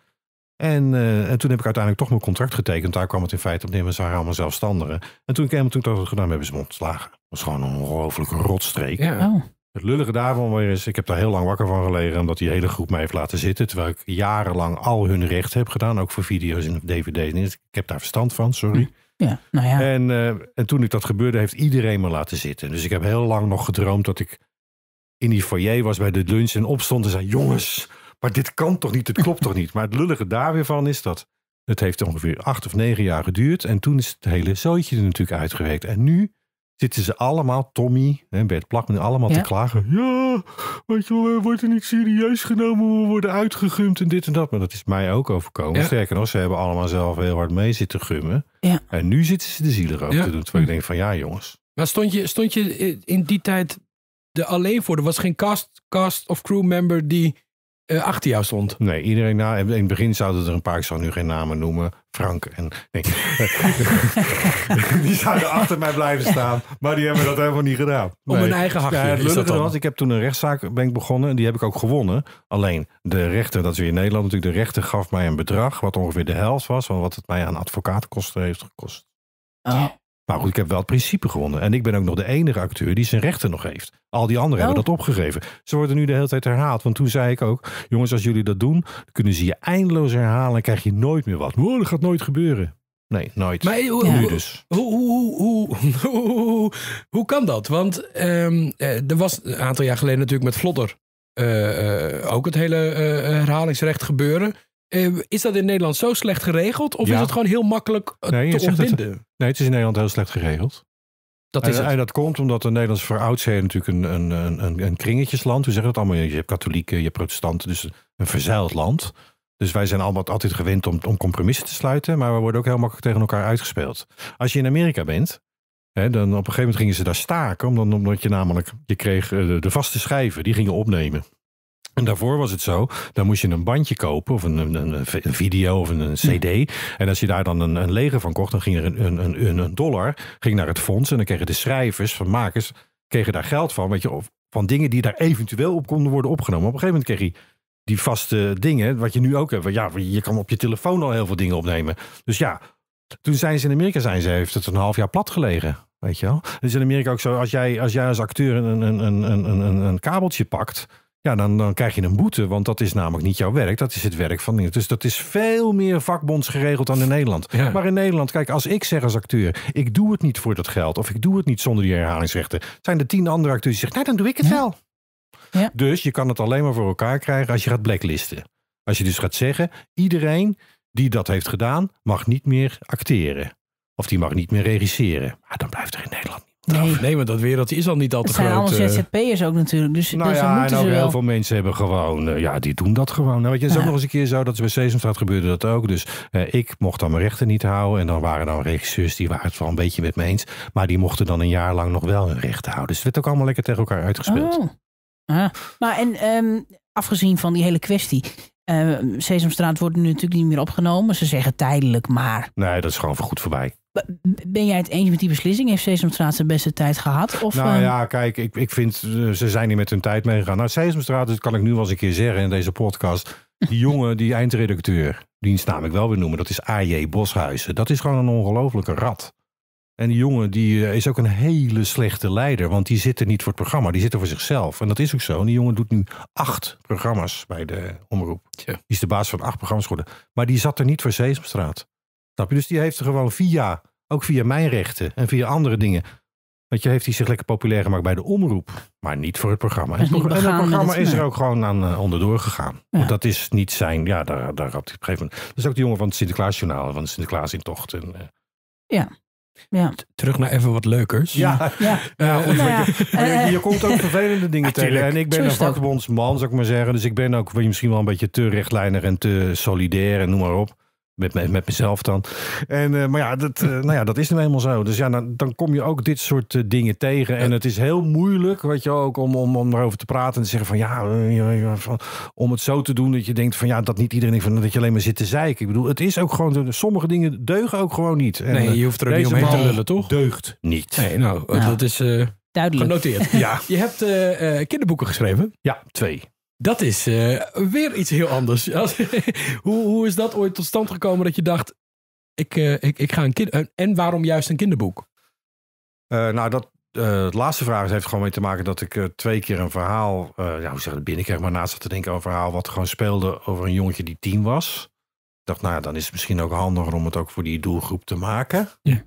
En, eh, toen heb ik uiteindelijk toch mijn contract getekend. Daar kwam het in feite op neer, ze waren allemaal zelfstandigen. En toen ik helemaal toen dat gedaan nou, hebben, ze me ontslagen. Dat was gewoon een ongelofelijke rotstreek. Ja. Oh. Het lullige daarvan weer is, ik heb daar heel lang wakker van gelegen... omdat die hele groep mij heeft laten zitten... terwijl ik jarenlang al hun recht heb gedaan, ook voor video's en dvd's. Ik heb daar verstand van, sorry. Hm. Ja, nou ja. En, eh, en toen ik dat gebeurde, heeft iedereen me laten zitten. Dus ik heb heel lang nog gedroomd dat ik in die foyer was bij de lunch... en opstond en zei, jongens, maar dit kan toch niet, dit klopt toch niet? Maar het lullige daar weer van is dat... Het heeft ongeveer acht of negen jaar geduurd. En toen is het hele zootje er natuurlijk uitgewerkt. En nu zitten ze allemaal, Tommy hè, plak Plakman, allemaal te klagen. Ja, weet je wel, wordt er niet serieus genomen, we worden uitgegumd en dit en dat. Maar dat is mij ook overkomen. Sterker nog, ze hebben allemaal zelf heel hard mee zitten gummen. Ja. En nu zitten ze de ziel erop. te doen. Terwijl ik hm. denk van, ja jongens. Maar stond je, stond je in die tijd de alleen voor? Er was geen cast, cast of crew member die eh, achter jou stond. Nee, iedereen na. In het begin zouden er een paar, ik zal nu geen namen noemen. Frank en. Nee. die zouden achter mij blijven staan. Maar die hebben dat helemaal niet gedaan. Om hun eigen hakje. ik heb toen een rechtszaak ben ik begonnen. En die heb ik ook gewonnen. Alleen de rechter, dat is weer in Nederland natuurlijk. De rechter gaf mij een bedrag. Wat ongeveer de helft was van wat het mij aan advocaatkosten heeft gekost. Oh. Maar goed, ik heb wel het principe gewonnen. En ik ben ook nog de enige acteur die zijn rechten nog heeft. Al die anderen hebben oh. dat opgegeven. Ze worden nu de hele tijd herhaald. Want toen zei ik ook, jongens, als jullie dat doen, kunnen ze je eindeloos herhalen en krijg je nooit meer wat. Oh, dat gaat nooit gebeuren. Nee, nooit. Maar eh, hoe, nu dus. Hoe, hoe, hoe, hoe, hoe, kan dat? Want um, er was een aantal jaar geleden natuurlijk met Vlotter uh, eh, uh, ook het hele uh, herhalingsrecht gebeuren. Ehm, is dat in Nederland zo slecht geregeld? Of is het gewoon heel makkelijk eh, nee, te ontbinden? Het, nee, het is in Nederland heel slecht geregeld. Dat is en, eh, en, dat komt omdat de Nederlandse voor natuurlijk een, een, een, een kringetjesland. We zeggen dat allemaal? Je hebt katholieken, je hebt protestanten. Dus een verzeild land. Dus wij zijn allemaal altijd gewend om, om compromissen te sluiten. Maar we worden ook heel makkelijk tegen elkaar uitgespeeld. Als je in Amerika bent, He, dan op een gegeven moment gingen ze daar staken, omdat, omdat je namelijk, je kreeg eh, de, de vaste schijven, die gingen opnemen. En daarvoor was het zo, dan moest je een bandje kopen of een, een, een video of een, cd. En als je daar dan een, een leger van kocht, dan ging er een, een, dollar ging naar het fonds. En dan kregen de schrijvers van makers kregen daar geld van, weet je, van dingen die daar eventueel op konden worden opgenomen. Op een gegeven moment kreeg je die vaste dingen, wat je nu ook hebt. Ja, je kan op je telefoon al heel veel dingen opnemen. Dus ja, toen zijn ze in Amerika, zijn ze, heeft het een half jaar plat gelegen. Weet je wel? Dus in Amerika ook zo, als jij als, jij als acteur een, een, een, een, een kabeltje pakt ja, dan, dan krijg je een boete, want dat is namelijk niet jouw werk. Dat is het werk van Dus dat is veel meer vakbondsgeregeld dan in Nederland. Maar in Nederland, kijk, als ik zeg als acteur... ik doe het niet voor dat geld of ik doe het niet zonder die herhalingsrechten... zijn er tien andere acteurs die zeggen, nou, dan doe ik het wel. Ja. Dus je kan het alleen maar voor elkaar krijgen als je gaat blacklisten. Als je dus gaat zeggen, iedereen die dat heeft gedaan... mag niet meer acteren. Of die mag niet meer regisseren. Maar dan blijft er in Nederland nou, nee. maar want dat wereldje is al niet al te groot. Het zijn allemaal eh. ZZP'ers ook natuurlijk. Dus, nou dus ja, moeten en ook heel veel mensen hebben gewoon... Eh, ja, die doen dat gewoon. Nou, weet je, het is ook nog eens een keer zo dat bij Sesamstraat gebeurde dat ook. Dus eh, ik mocht dan mijn rechten niet houden. En dan waren dan regisseurs, die waren het wel een beetje met me eens. Maar die mochten dan een jaar lang nog wel hun rechten houden. Dus het werd ook allemaal lekker tegen elkaar uitgespeeld. Oh. Ah. Maar en ehm, afgezien van die hele kwestie... Uh, Sesamstraat wordt nu natuurlijk niet meer opgenomen. Ze zeggen tijdelijk maar. Nee, dat is gewoon voor goed voorbij. Ben jij het eens met die beslissing? Heeft Sesamstraat zijn beste tijd gehad? Of, nou ehm, ja, kijk, ik, ik vind eh, ze zijn niet met hun tijd meegegaan. Nou, Sesamstraat, dat kan ik nu wel eens een keer zeggen in deze podcast. Die jongen, die eindredacteur, die namelijk wel weer noemen, dat is AJ Boshuizen. Dat is gewoon een ongelofelijke rat. En die jongen die eh, is ook een hele slechte leider, want die zit er niet voor het programma, die zit er voor zichzelf. En dat is ook zo. En die jongen doet nu acht programma's bij de omroep. Die is de baas van acht programma's geworden. Maar die zat er niet voor Sesamstraat. Snap Dus die heeft er gewoon via, ook via mijn rechten en via andere dingen. Want je heeft hij zich lekker populair gemaakt bij de omroep, maar niet voor het programma. Het en het programma is er ook gewoon aan eh, onderdoor gegaan. Want dat is niet zijn, ja, daar, daar had op een gegeven moment. is ook die jongen van het Sinterklaasjournaal, van de Sinterklaas in tocht. En, eh. ja. Ja. Terug naar even wat leukers. Ja, ja. Eh, nou je, komt ook vervelende dingen tegen. En ik ben een vakbondsman, zou ik maar zeggen. Dus ik ben ook misschien wel een beetje te rechtlijnig en te solidair en noem maar op. Met, met, met mezelf dan. En, eh, maar ja dat, eh, nou ja, dat is nu eenmaal zo. Dus ja, dan, dan kom je ook dit soort eh, dingen tegen. En het is heel moeilijk, wat je ook, om, om, om erover te praten en te zeggen van ja, om het zo te doen dat je denkt van ja, dat niet iedereen van dat je alleen maar zit te zeiken. Ik bedoel, het is ook gewoon, sommige dingen deugen ook gewoon niet. nee, je hoeft er niet omheen te lullen, toch? Deugt niet. Nee, nou, dat is duidelijk. Genoteerd. ja. Je hebt kinderboeken geschreven. Ja, twee. Dat is eh, weer iets heel anders. hoe, hoe is dat ooit tot stand gekomen dat je dacht, ik, eh, ik, ik ga een kind... Eh, en waarom juist een kinderboek? nou, dat, de laatste vraag heeft gewoon mee te maken dat ik twee keer een verhaal, ja, hoe zeg het, binnenkrijg, maar naast zat te denken over een verhaal wat gewoon speelde over een jongetje die tien was. Ik dacht, nou ja, dan is het misschien ook handiger om het ook voor die doelgroep te maken. Ja.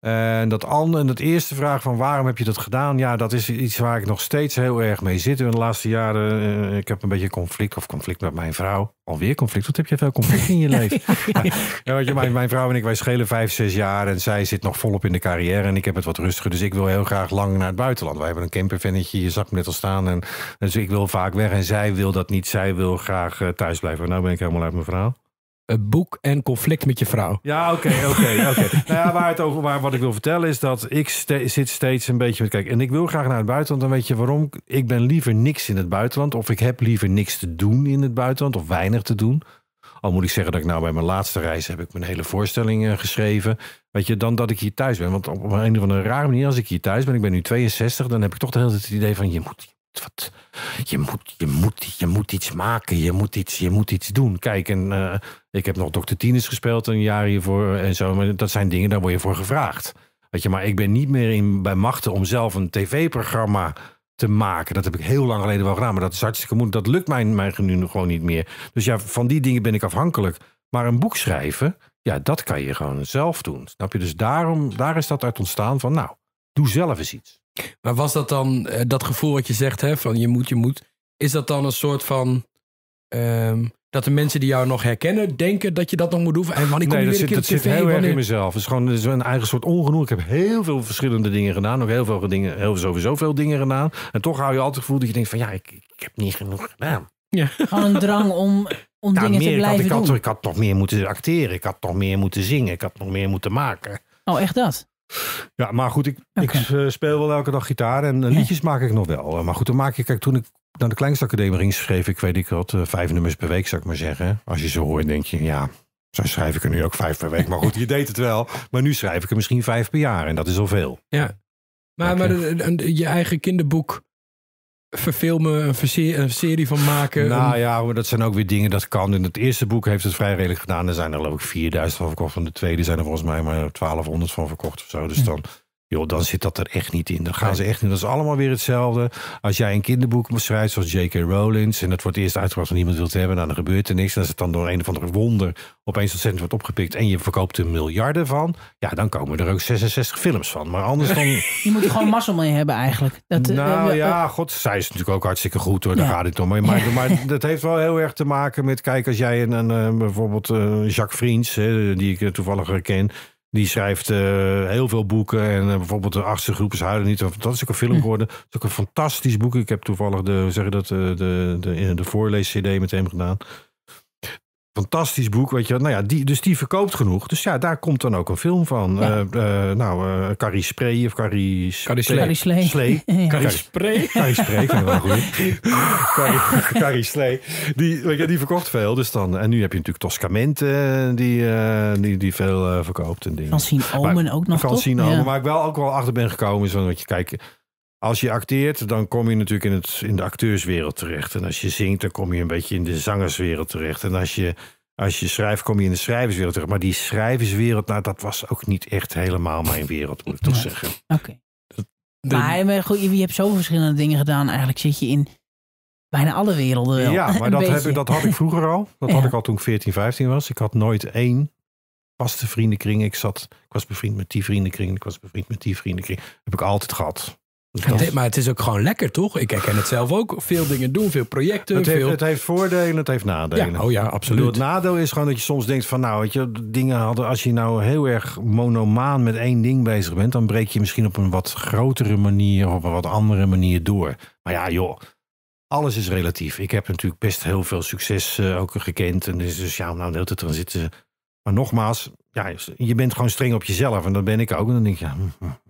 En dat, en dat eerste vraag van waarom heb je dat gedaan? Ja, dat is iets waar ik nog steeds heel erg mee zit. In de laatste jaren, eh, ik heb een beetje conflict of conflict met mijn vrouw. Alweer conflict? Wat heb je veel conflict in je leven? ja, weet je, mijn, mijn, vrouw en ik, wij schelen vijf, zes jaar. En zij zit nog volop in de carrière. En ik heb het wat rustiger. Dus ik wil heel graag lang naar het buitenland. Wij hebben een campervennetje, je zag met al staan. En, dus ik wil vaak weg. En zij wil dat niet. Zij wil graag eh, thuis blijven. Nou ben ik helemaal uit mijn verhaal boek en conflict met je vrouw. Ja, oké, oké, oké. nou ja, waar het over, waar, wat ik wil vertellen is dat ik zit steeds een beetje met, kijk, en ik wil graag naar het buitenland, dan weet je waarom. Ik ben liever niks in het buitenland, of ik heb liever niks te doen in het buitenland, of weinig te doen. Al moet ik zeggen dat ik nou bij mijn laatste reis heb ik mijn hele voorstelling eh, geschreven. Weet je, dan dat ik hier thuis ben. Want op een of andere rare manier, als ik hier thuis ben, ik ben nu 62, dan heb ik toch de hele tijd het idee van je moet, je, moet, je, moet, je moet iets maken, je moet iets, je moet iets doen. Kijk, en, eh, ik heb nog Dr. Tines gespeeld een jaar hiervoor eh, en zo. Maar dat zijn dingen, daar word je voor gevraagd. Weet je, maar ik ben niet meer in, bij machten om zelf een tv-programma te maken. Dat heb ik heel lang geleden wel gedaan, maar dat is hartstikke moeilijk. Dat lukt mij, mij nu gewoon niet meer. Dus ja, van die dingen ben ik afhankelijk. Maar een boek schrijven, ja, dat kan je gewoon zelf doen. Snap je? Dus daarom, daar is dat uit ontstaan van, nou, Doe zelf eens iets. Maar was dat dan eh, dat gevoel wat je zegt, hè, van je moet, je moet. Is dat dan een soort van... Ehm, dat de mensen die jou nog herkennen denken dat je dat nog moet doen. En wanneer kom je weer dat zit, dat zit heel wanneer... erg in mezelf. Het is gewoon een eigen soort ongenoeg. Ik heb heel veel verschillende dingen gedaan. Ook heel veel dingen, heel, sowieso zoveel dingen gedaan. En toch hou je altijd het gevoel dat je denkt van ja, ik, ik heb niet genoeg gedaan. Ja. Gewoon een drang om, om nou, dingen te blijven ik Had, ik had nog meer moeten acteren. Ik had nog meer moeten zingen. Ik had nog meer moeten maken. Oh, echt dat? Ja, maar goed, ik, ik eh, speel wel elke dag gitaar en eh, liedjes maak ik nog wel. Maar goed, dan maak ik kijk, toen ik naar de kleinstacademie ging schreef ik, weet ik wat, eh, vijf nummers per week, zou ik maar zeggen. Als je ze hoort, denk je, ja, zo schrijf ik er nu ook vijf per week. Maar goed, je deed het wel. Maar nu schrijf ik er misschien vijf per jaar en dat is al veel. Ja, maar, maar je eigen kinderboek verfilmen, een, een serie van maken. Nou ja, maar dat zijn ook weer dingen dat kan. In het eerste boek heeft het vrij redelijk gedaan. Er zijn er geloof ik 4000 van verkocht. Van de tweede zijn er volgens mij maar 1200 van verkocht of zo. Dus hm. dan, joh, dan zit dat er echt niet in. Dan gaan ze echt niet. Dat is allemaal weer hetzelfde. Als jij een kinderboek schrijft, zoals J.K. Rowling's, en dat wordt eerst uitgebracht van niemand wil hebben, nou, dan gebeurt er niks. En als het dan door een of andere wonder opeens ontzettend wordt opgepikt en je verkoopt er miljarden van, ja, dan komen er ook 66 films van. Maar anders dan. Je moet er gewoon massa mee hebben, eigenlijk. Dat, eh, nou eh, eh, ja, god, zij is natuurlijk ook hartstikke goed hoor, daar gaat het om. Maar, maar, dat heeft wel heel erg te maken met, kijk, als jij een, bijvoorbeeld Jacques Vriends, die ik toevallig ken, die schrijft eh, heel veel boeken. En eh, bijvoorbeeld de achtste groepen is Huilen niet. Dat is ook een film hm. geworden. Dat is ook een fantastisch boek. Ik heb toevallig de, zeg dat, eh, de, de, de, de voorlees-cd met hem gedaan. Fantastisch boek, weet je. Nou ja, die, dus die verkoopt genoeg. Dus ja, daar komt dan ook een film van. Ja. Uh, uh, nou, uh, Carrie Spray of Carrie... Carrie Slee. Carrie Slee. Slee. Ja. Carrie Spray. Carrie Spray, vind ik wel goed. Carrie, Carrie Slee. Die, weet je, die verkocht veel. Dus dan, en nu heb je natuurlijk Toscamente die, die, die veel verkoopt en dingen. Francine Omen ook nog, Francine Omen. Ja. Waar ik wel ook wel achter ben gekomen is van, weet je, kijk als je acteert, dan kom je natuurlijk in, het, in de acteurswereld terecht. En als je zingt, dan kom je een beetje in de zangerswereld terecht. En als je, als je schrijft, kom je in de schrijverswereld terecht. Maar die schrijverswereld, nou, dat was ook niet echt helemaal mijn wereld, moet ik toch zeggen. Oké. Maar, je hebt zoveel verschillende dingen gedaan. Eigenlijk zit je in bijna alle werelden Ja, maar dat, heb ik, dat, had ik vroeger al. Dat had ik al toen ik 14, 15 was. Ik had nooit één vaste vriendenkring. Ik, zat, ik was bevriend met die vriendenkring. Ik was bevriend met die vriendenkring. heb ik altijd gehad. Maar het is ook gewoon lekker, toch? Ik herken het zelf ook. Veel dingen doen, veel projecten. Het heeft, Het heeft voordelen, het heeft nadelen. Ja, oh ja, absoluut. het nadeel is gewoon dat je soms denkt van... nou, weet je, dingen hadden, als je nou heel erg monomaan met één ding bezig bent... dan breek je misschien op een wat grotere manier of op een wat andere manier door. Maar ja, joh, alles is relatief. Ik heb natuurlijk best heel veel succes eh, ook gekend. En dus, dus ja, nou de hele tijd zitten... Maar nogmaals, ja, je bent gewoon streng op jezelf. En dat ben ik ook. En dan denk je, ja, hm, hm, hm.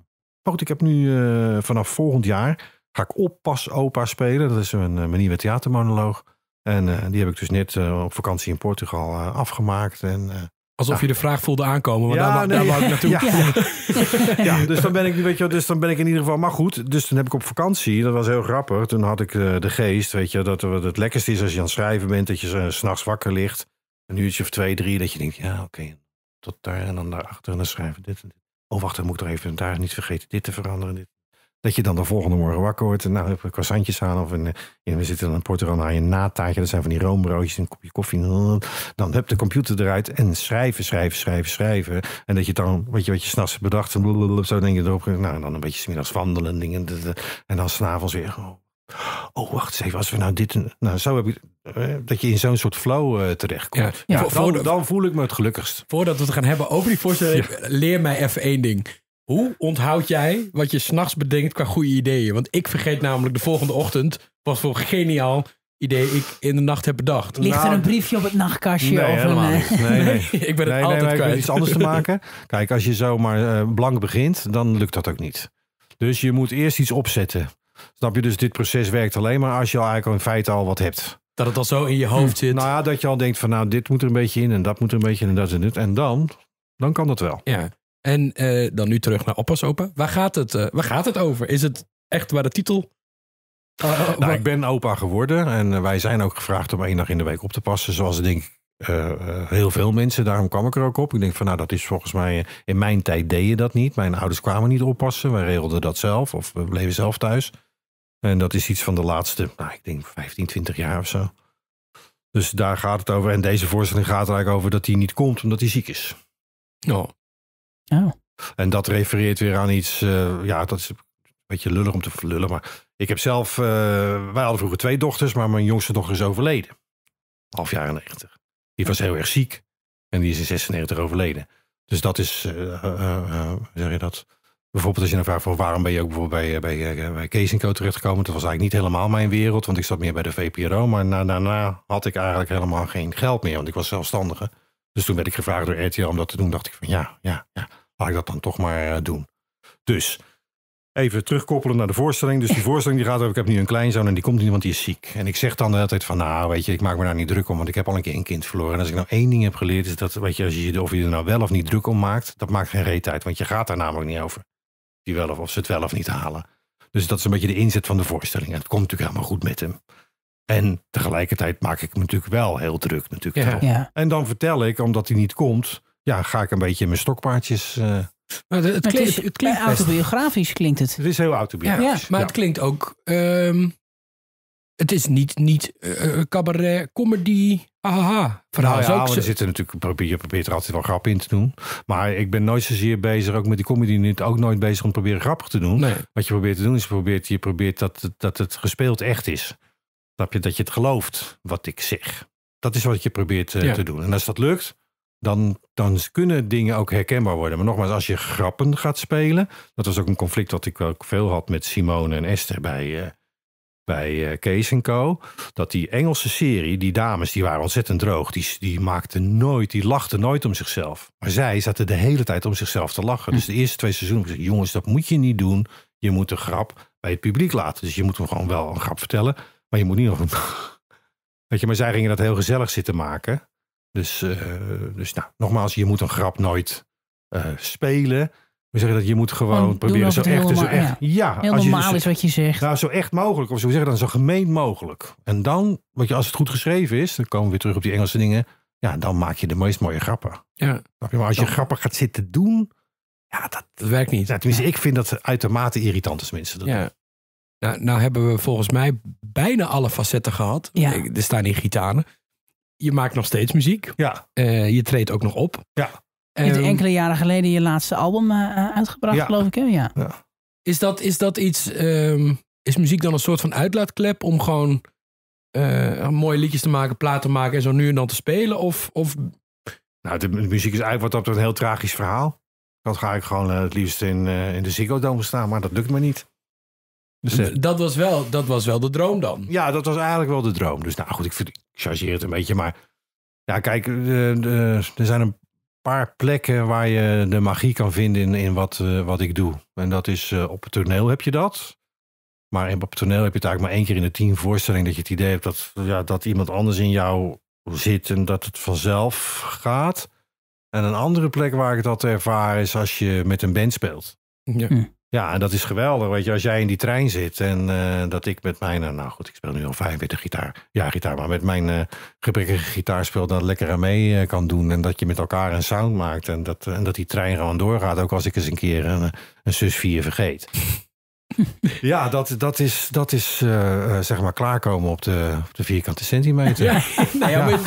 Oh, ik heb nu eh, vanaf volgend jaar ga ik oppas opa spelen. Dat is een, eh, manier nieuwe theatermonoloog. En eh, die heb ik dus net op vakantie in Portugal afgemaakt. En, Alsof je de vraag voelde aankomen, ja, daar, wou ik Ja. dus dan ben ik, weet je, dus dan ben ik in ieder geval. Maar goed, dus toen heb ik op vakantie, dat was heel grappig. Toen had ik de geest, weet je, dat het lekkerste is als je aan het schrijven bent, dat je s'nachts wakker ligt. Een uurtje of twee, drie, dat je denkt, ja, oké, tot daar en dan daarachter en dan schrijven dit en dit. Oh, wacht, dan moet ik er even daar niet vergeten dit te veranderen. Dat je dan de volgende morgen wakker wordt. En nou, ik croissantjes aan. Of een, eh, we zitten dan een Portugal aan je nataatje. Dat zijn van die roombroodjes en een kopje koffie. Dan heb de computer eruit en schrijven, schrijven, schrijven, schrijven. En dat je dan, weet je wat je s'nachts bedacht. Zo denk je erop. Nou, en dan een beetje smiddags wandelen. En, en dan s'avonds weer. Oh, Oh, wacht eens even. Als we nou dit. Nou, zo heb ik. Eh, dat je in zo'n soort flow eh, terechtkomt. Ja. Ja. dan voel ik me het gelukkigst. Voordat we het gaan hebben over die voorstelling, leer mij even één ding. Hoe onthoud jij wat je s'nachts bedenkt qua goede ideeën? Want ik vergeet namelijk de volgende ochtend wat voor geniaal idee ik in de nacht heb bedacht. Ligt er een nou, briefje op het nachtkastje? Nee, of eh, niet. Nee, nee. ik ben het altijd nee, kwijt. iets anders te maken. Kijk, als je zomaar uh, blank begint, dan lukt dat ook niet. Dus je moet eerst iets opzetten. Snap je? Dus dit proces werkt alleen maar als je al eigenlijk in feite al wat hebt. Dat het al zo in je hoofd zit. Nou ja, dat je al denkt van nou, dit moet er een beetje in en dat moet er een beetje in en dat en dit. En dan, dan kan dat wel. Ja. En eh, dan nu terug naar Oppas Opa. Waar gaat, het, eh, waar gaat het over? Is het echt waar de titel... Eh, nou, ik ben opa geworden en wij zijn ook gevraagd om één dag in de week op te passen. Zoals ik denk ik heel veel mensen, daarom kwam ik er ook op. Ik denk van nou, dat is volgens mij... In mijn tijd deed je dat niet. Mijn ouders kwamen niet oppassen. Wij regelden dat zelf of we bleven zelf thuis. En dat is iets van de laatste, nou, ik denk 15, 20 jaar of zo. Dus daar gaat het over. En deze voorstelling gaat er eigenlijk over dat hij niet komt omdat hij ziek is. Oh. ja. Oh. En dat refereert weer aan iets, eh, ja, dat is een beetje lullig om te verlullen. Maar ik heb zelf, uh, wij hadden vroeger twee dochters, maar mijn jongste dochter is overleden. Half jaren 90. Die was heel erg ziek en die is in 96 overleden. Dus dat is, uh, zeg je dat, Bijvoorbeeld als je dan vraagt van waarom ben je ook bijvoorbeeld bij, eh, bij, eh, bij Kees terechtgekomen. Dat was eigenlijk niet helemaal mijn wereld, want ik zat meer bij de VPRO. Maar na, daarna had ik eigenlijk helemaal geen geld meer, want ik was zelfstandige. Dus toen werd ik gevraagd door RTL om dat te doen. dacht ik van ja, ja, ja laat ik dat dan toch maar eh, doen. Dus even terugkoppelen naar de voorstelling. Dus die voorstelling die gaat over, ik heb nu een kleinzoon en die komt niet, want die is ziek. En ik zeg dan altijd van, nou weet je, ik maak me daar niet druk om, want ik heb al een keer een kind verloren. En als ik nou één ding heb geleerd, is dat, weet je, als je, of je er nou wel of niet druk om maakt, dat maakt geen reet uit, want je gaat daar namelijk niet over die wel of, ze het wel of niet halen. Dus dat is een beetje de inzet van de voorstelling. En het komt natuurlijk helemaal goed met hem. En tegelijkertijd maak ik me natuurlijk wel heel druk. Natuurlijk En dan vertel ik, omdat hij niet komt, ja, ga ik een beetje mijn stokpaardjes. Uh... Maar het, klinkt, het, klinkt autobiografisch klinkt het. Het is heel autobiografisch. Ja, maar het klinkt ook ehm, het is niet, niet eh, eh, cabaret, comedy, aha, verhaal. Nou zitten natuurlijk, je probeert er altijd wel grap in te doen. Maar ik ben nooit zozeer bezig, ook met die comedy niet, ook nooit bezig om te proberen grappig te doen. Nee. Wat je probeert te doen is, je probeert, je probeert dat, dat het gespeeld echt is. Dat je, dat je het gelooft, wat ik zeg. Dat is wat je probeert eh, te doen. En als dat lukt, dan, dan kunnen dingen ook herkenbaar worden. Maar nogmaals, als je grappen gaat spelen, dat was ook een conflict dat ik wel veel had met Simone en Esther bij bij uh, Kees Co. Dat die Engelse serie, die dames, die waren ontzettend droog. Die, die maakten nooit, die lachten nooit om zichzelf. Maar zij zaten de hele tijd om zichzelf te lachen. Dus hm. de eerste twee seizoenen, jongens, dat moet je niet doen. Je moet een grap bij het publiek laten. Dus je moet hem gewoon wel een grap vertellen. Maar je moet niet nog een... Weet je, maar zij gingen dat heel gezellig zitten maken. Dus, eh, dus nou, nogmaals, je moet een grap nooit eh, spelen. We zeggen dat je moet gewoon proberen zo echt, zo echt. Ja, heel normaal dus- is wat je zegt. Nou, zo echt mogelijk. Of zo zeggen dan zo gemeen mogelijk. En dan, want je, als het goed geschreven is, dan komen we weer terug op die Engelse dingen. Ja, dan maak je de meest mooie grappen. Ja. Maar als je grappen gaat zitten doen, ja, dat, werkt niet. Nou, tenminste, ik vind dat uitermate irritant als mensen dat ja. Nou, nou hebben we volgens mij bijna alle facetten gehad. Ja. Er staan hier gitanen. Je maakt nog steeds muziek. Ja. Eh, je treedt ook nog op. Ja. Je hebt ehm, enkele jaren geleden je laatste album eh, eh, uitgebracht, geloof ik. Hè? Ja. ja. Is, dat, is dat iets. Ehm, is muziek dan een soort van uitlaatklep om gewoon eh, mooie liedjes te maken, platen te maken en zo nu en dan te spelen? Of. of... Nou, de, muziek is eigenlijk wat dat een heel tragisch verhaal. Dat ga ik gewoon het liefst in, in de Ziggo Dome staan, maar dat lukt me niet. Dus, dat, was wel, dat was wel de droom dan? Ja, dat was eigenlijk wel de droom. Dus nou goed, ik, chargeer het een beetje, maar ja, kijk, er zijn een paar plekken waar je de magie kan vinden in, in wat, eh, wat ik doe. En dat is eh, op het toneel heb je dat. Maar op het toneel heb je het eigenlijk maar één keer in de tien voorstelling dat je het idee hebt dat, ja, dat iemand anders in jou zit en dat het vanzelf gaat. En een andere plek waar ik dat ervaar is als je met een band speelt. Ja. Hm. Ja, en dat is geweldig. Weet je, als jij in die trein zit en eh, dat ik met mijn, eh, nou goed, ik speel nu al 45 gitaar, ja, gitaar, maar met mijn uh, gebrekkige speel dat lekker aan mee kan doen. En dat je met elkaar een sound maakt en dat, en dat die trein gewoon doorgaat. Ook als ik eens een keer een, een zus 4 vergeet. ja, dat, dat is, dat is zeg maar klaarkomen op de, op de vierkante centimeter. nou ja,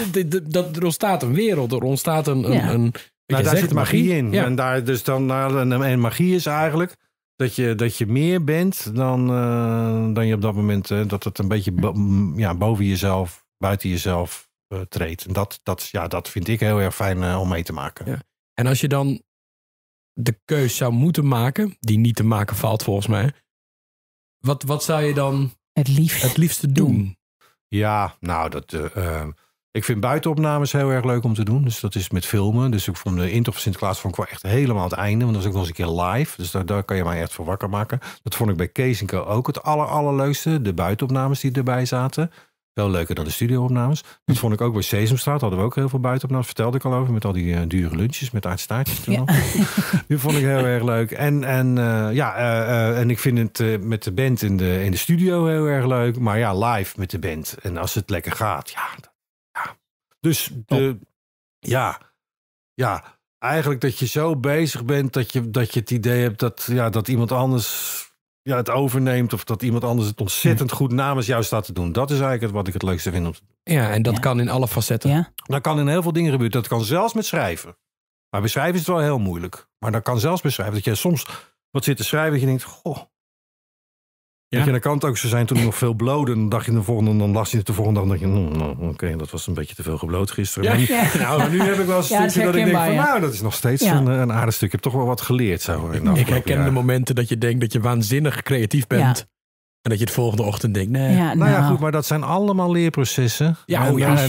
dat, er ontstaat een wereld, er ontstaat een. een, een nou, daar zit magie, magie in. En daar dus dan nou, en magie is eigenlijk dat je, dat je meer bent dan, eh, dan je op dat moment. Eh, dat het een beetje ja, boven jezelf, buiten jezelf eh, treedt. En dat, dat, ja, dat vind ik heel erg fijn om mee te maken. Ja. En als je dan de keus zou moeten maken, die niet te maken valt volgens mij. Wat, wat zou je dan het liefst, het liefste doen? Ja, nou, dat, ehm, ik vind buitenopnames heel erg leuk om te doen. Dus dat is met filmen. Dus ik vond de eh, intro van Sinterklaas vond ik wel echt helemaal het einde. Want dat is ook nog eens een keer live. Dus daar, daar kan je mij echt voor wakker maken. Dat vond ik bij Keesinker ook het aller, allerleukste. De buitenopnames die erbij zaten. Wel leuker dan de studioopnames. Dat vond ik ook bij Sesamstraat. Hadden we ook heel veel buitenopnames. Vertelde ik al over. Met al die eh, dure lunches. Met aardstaartjes die vond ik heel erg leuk. En, en, eh, ja, en ik vind het met de band in de, in de studio heel erg leuk. Maar ja, live met de band. En als het lekker gaat. Ja, dus de, oh. ja, ja, eigenlijk dat je zo bezig bent dat je, dat je het idee hebt dat, ja, dat iemand anders ja, het overneemt. Of dat iemand anders het ontzettend hm. goed namens jou staat te doen. Dat is eigenlijk het, wat ik het leukste vind om te doen. Ja, en dat kan in alle facetten. Ja. Dat kan in heel veel dingen gebeuren. Dat kan zelfs met schrijven. Maar beschrijven is het wel heel moeilijk. Maar dat kan zelfs beschrijven dat je soms wat zit te schrijven dat je denkt, goh, ja? Je, dat kan het ook zo zijn toen nog veel blode. Dan dacht je de volgende, dan las je het de volgende dag. Dan je, hmm, nou, oké, dat was een beetje te veel gebloot gisteren. maar, Nou, nu heb ik wel een stukje dat, ik denk van, nou, dat is nog steeds een, eh, een aardig stuk. Ik heb toch wel wat geleerd. Zo, ik nou herken de momenten dat je denkt dat je waanzinnig creatief bent. En dat je het volgende ochtend denkt, nee. nou, ja, nou. goed, maar dat zijn allemaal leerprocessen. Ja, oh, ja, eh,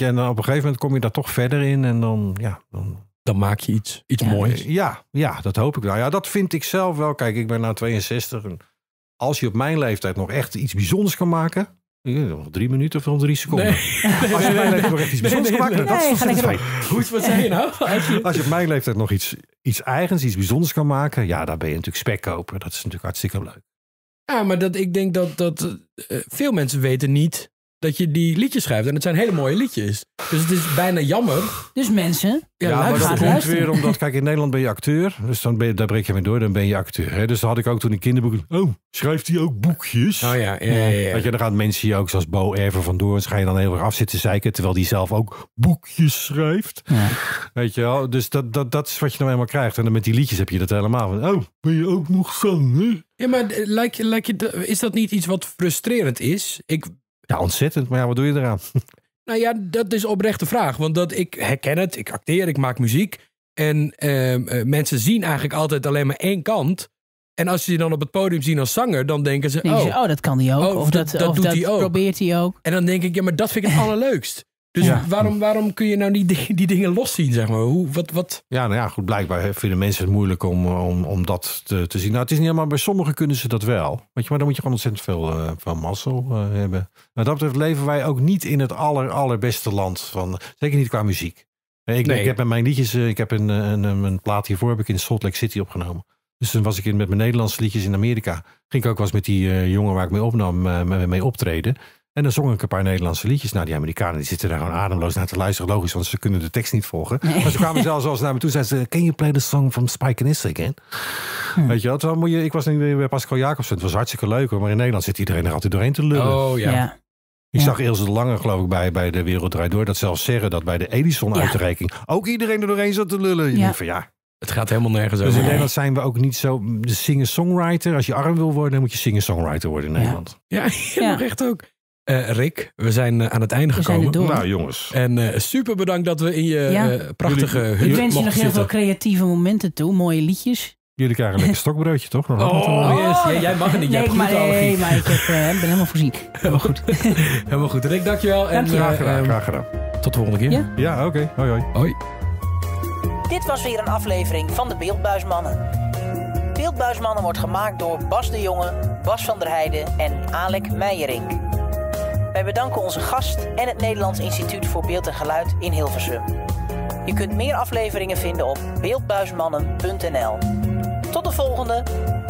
en, eh, op een gegeven moment kom je daar toch verder in en dan, ja, dan... dan maak je iets, iets moois. Ja, ja, dat hoop ik wel. Ja, dat vind ik zelf wel. Kijk, ik ben nou 62 en als je op mijn leeftijd nog echt iets bijzonders kan maken. Nog drie minuten van drie seconden. Nee. Als je op mijn leeftijd nog echt iets bijzonders kan maken, dat is nee, fijn. Goed, wat zijn je nou? Als je... op mijn leeftijd nog iets, iets eigens, iets bijzonders kan maken, ja, daar ben je natuurlijk spekkoper. Dat is natuurlijk hartstikke leuk. Ja, maar dat, ik denk dat, dat eh, veel mensen weten niet dat je die liedjes schrijft. En het zijn hele mooie liedjes. Dus het is bijna jammer. Dus mensen, ja, maar dat komt weer omdat, kijk, in Nederland ben je acteur. Dus dan ben je, daar breek je mee door, dan ben je acteur. Hè? Dus dat had ik ook toen in kinderboeken. Oh, schrijft hij ook boekjes? Oh ja, ja, ja. ja, Je, dan gaan mensen hier ook zoals Bo Erver vandoor. En ga je dan heel erg af zitten zeiken, terwijl die zelf ook boekjes schrijft. Weet je wel? Dus dat, dat, dat is wat je nou helemaal krijgt. En dan met die liedjes heb je dat helemaal. Van, oh, ben je ook nog zanger? Ja, maar eh, lijkt, lijkt je, is dat niet iets wat frustrerend is? Ik ja, ontzettend. Maar ja, wat doe je eraan? Nou ja, dat is oprechte vraag. Want dat, ik herken het, ik acteer, ik maak muziek. En ehm, eh, mensen zien eigenlijk altijd alleen maar één kant. En als ze je dan op het podium zien als zanger, dan denken ze... Oh, oh dat kan hij ook. Oh, of, dat, dat, doet ook. probeert hij ook. En dan denk ik, ja, maar dat vind ik het allerleukst. Dus waarom, waarom kun je nou die, die dingen los zien, zeg maar? Hoe, wat, wat? Ja, nou ja, goed, blijkbaar vinden mensen het moeilijk om, om, om dat te, te zien. Nou, het is niet helemaal, bij sommigen kunnen ze dat wel. Weet je, maar dan moet je gewoon ontzettend veel uh, van mazzel eh, hebben. Maar nou, dat betreft leven wij ook niet in het aller, allerbeste land. Van, zeker niet qua muziek. Eh, ik, nee. ik heb met mijn liedjes, ik heb een, een, een, plaat hiervoor heb ik in Salt Lake City opgenomen. Dus toen was ik in, met mijn Nederlandse liedjes in Amerika. Ging ik ook wel eens met die jongen waar ik mee opnam, mee optreden. En dan zong ik een paar Nederlandse liedjes. Nou, die Amerikanen die zitten daar gewoon ademloos naar te luisteren. Logisch, want ze kunnen de tekst niet volgen. Maar ze kwamen zelfs als naar me toe. Zeiden ze, can you play the song from Spike and again? Hm. Weet je wat? Dan moet je, ik was nu weer bij Pascal Jacobsen. Het was hartstikke leuk. Hoor. Maar in Nederland zit iedereen er altijd doorheen te lullen. Oh ja. Ik zag eerst de Lange, geloof ik, bij, bij de Wereld Draait Door. Dat zelfs zeggen dat bij de Edison-uitreiking ook iedereen er doorheen zat te lullen. Ja. Van, ja. Het gaat helemaal nergens Dus in Nederland zijn we ook niet zo de singer-songwriter. Als je arm wil worden, dan moet je singer-songwriter worden in Nederland. Ja, ja, ja. echt ook. Uh, Rick, we zijn eh, aan het einde gekomen. nou, jongens. En eh, super bedankt dat we in je prachtige huur Ik wens je nog heel veel creatieve momenten toe. Mooie liedjes. Jullie krijgen een lekker stokbroodje, toch? oh, oh yes. jij mag het niet. nee, maar, ik ben helemaal voorzien. Heel goed. helemaal goed. Rick, dankjewel. En, graag gedaan. Ehm, graag gedaan. Tot de volgende keer. Ja, oké. Hoi, hoi. Hoi. Dit was weer een aflevering van de Beeldbuismannen. Beeldbuismannen wordt gemaakt door Bas de Jonge, Bas van der Heijden en Alek Meijerink. Wij bedanken onze gast en het Nederlands Instituut voor Beeld en Geluid in Hilversum. Je kunt meer afleveringen vinden op beeldbuismannen.nl. Tot de volgende!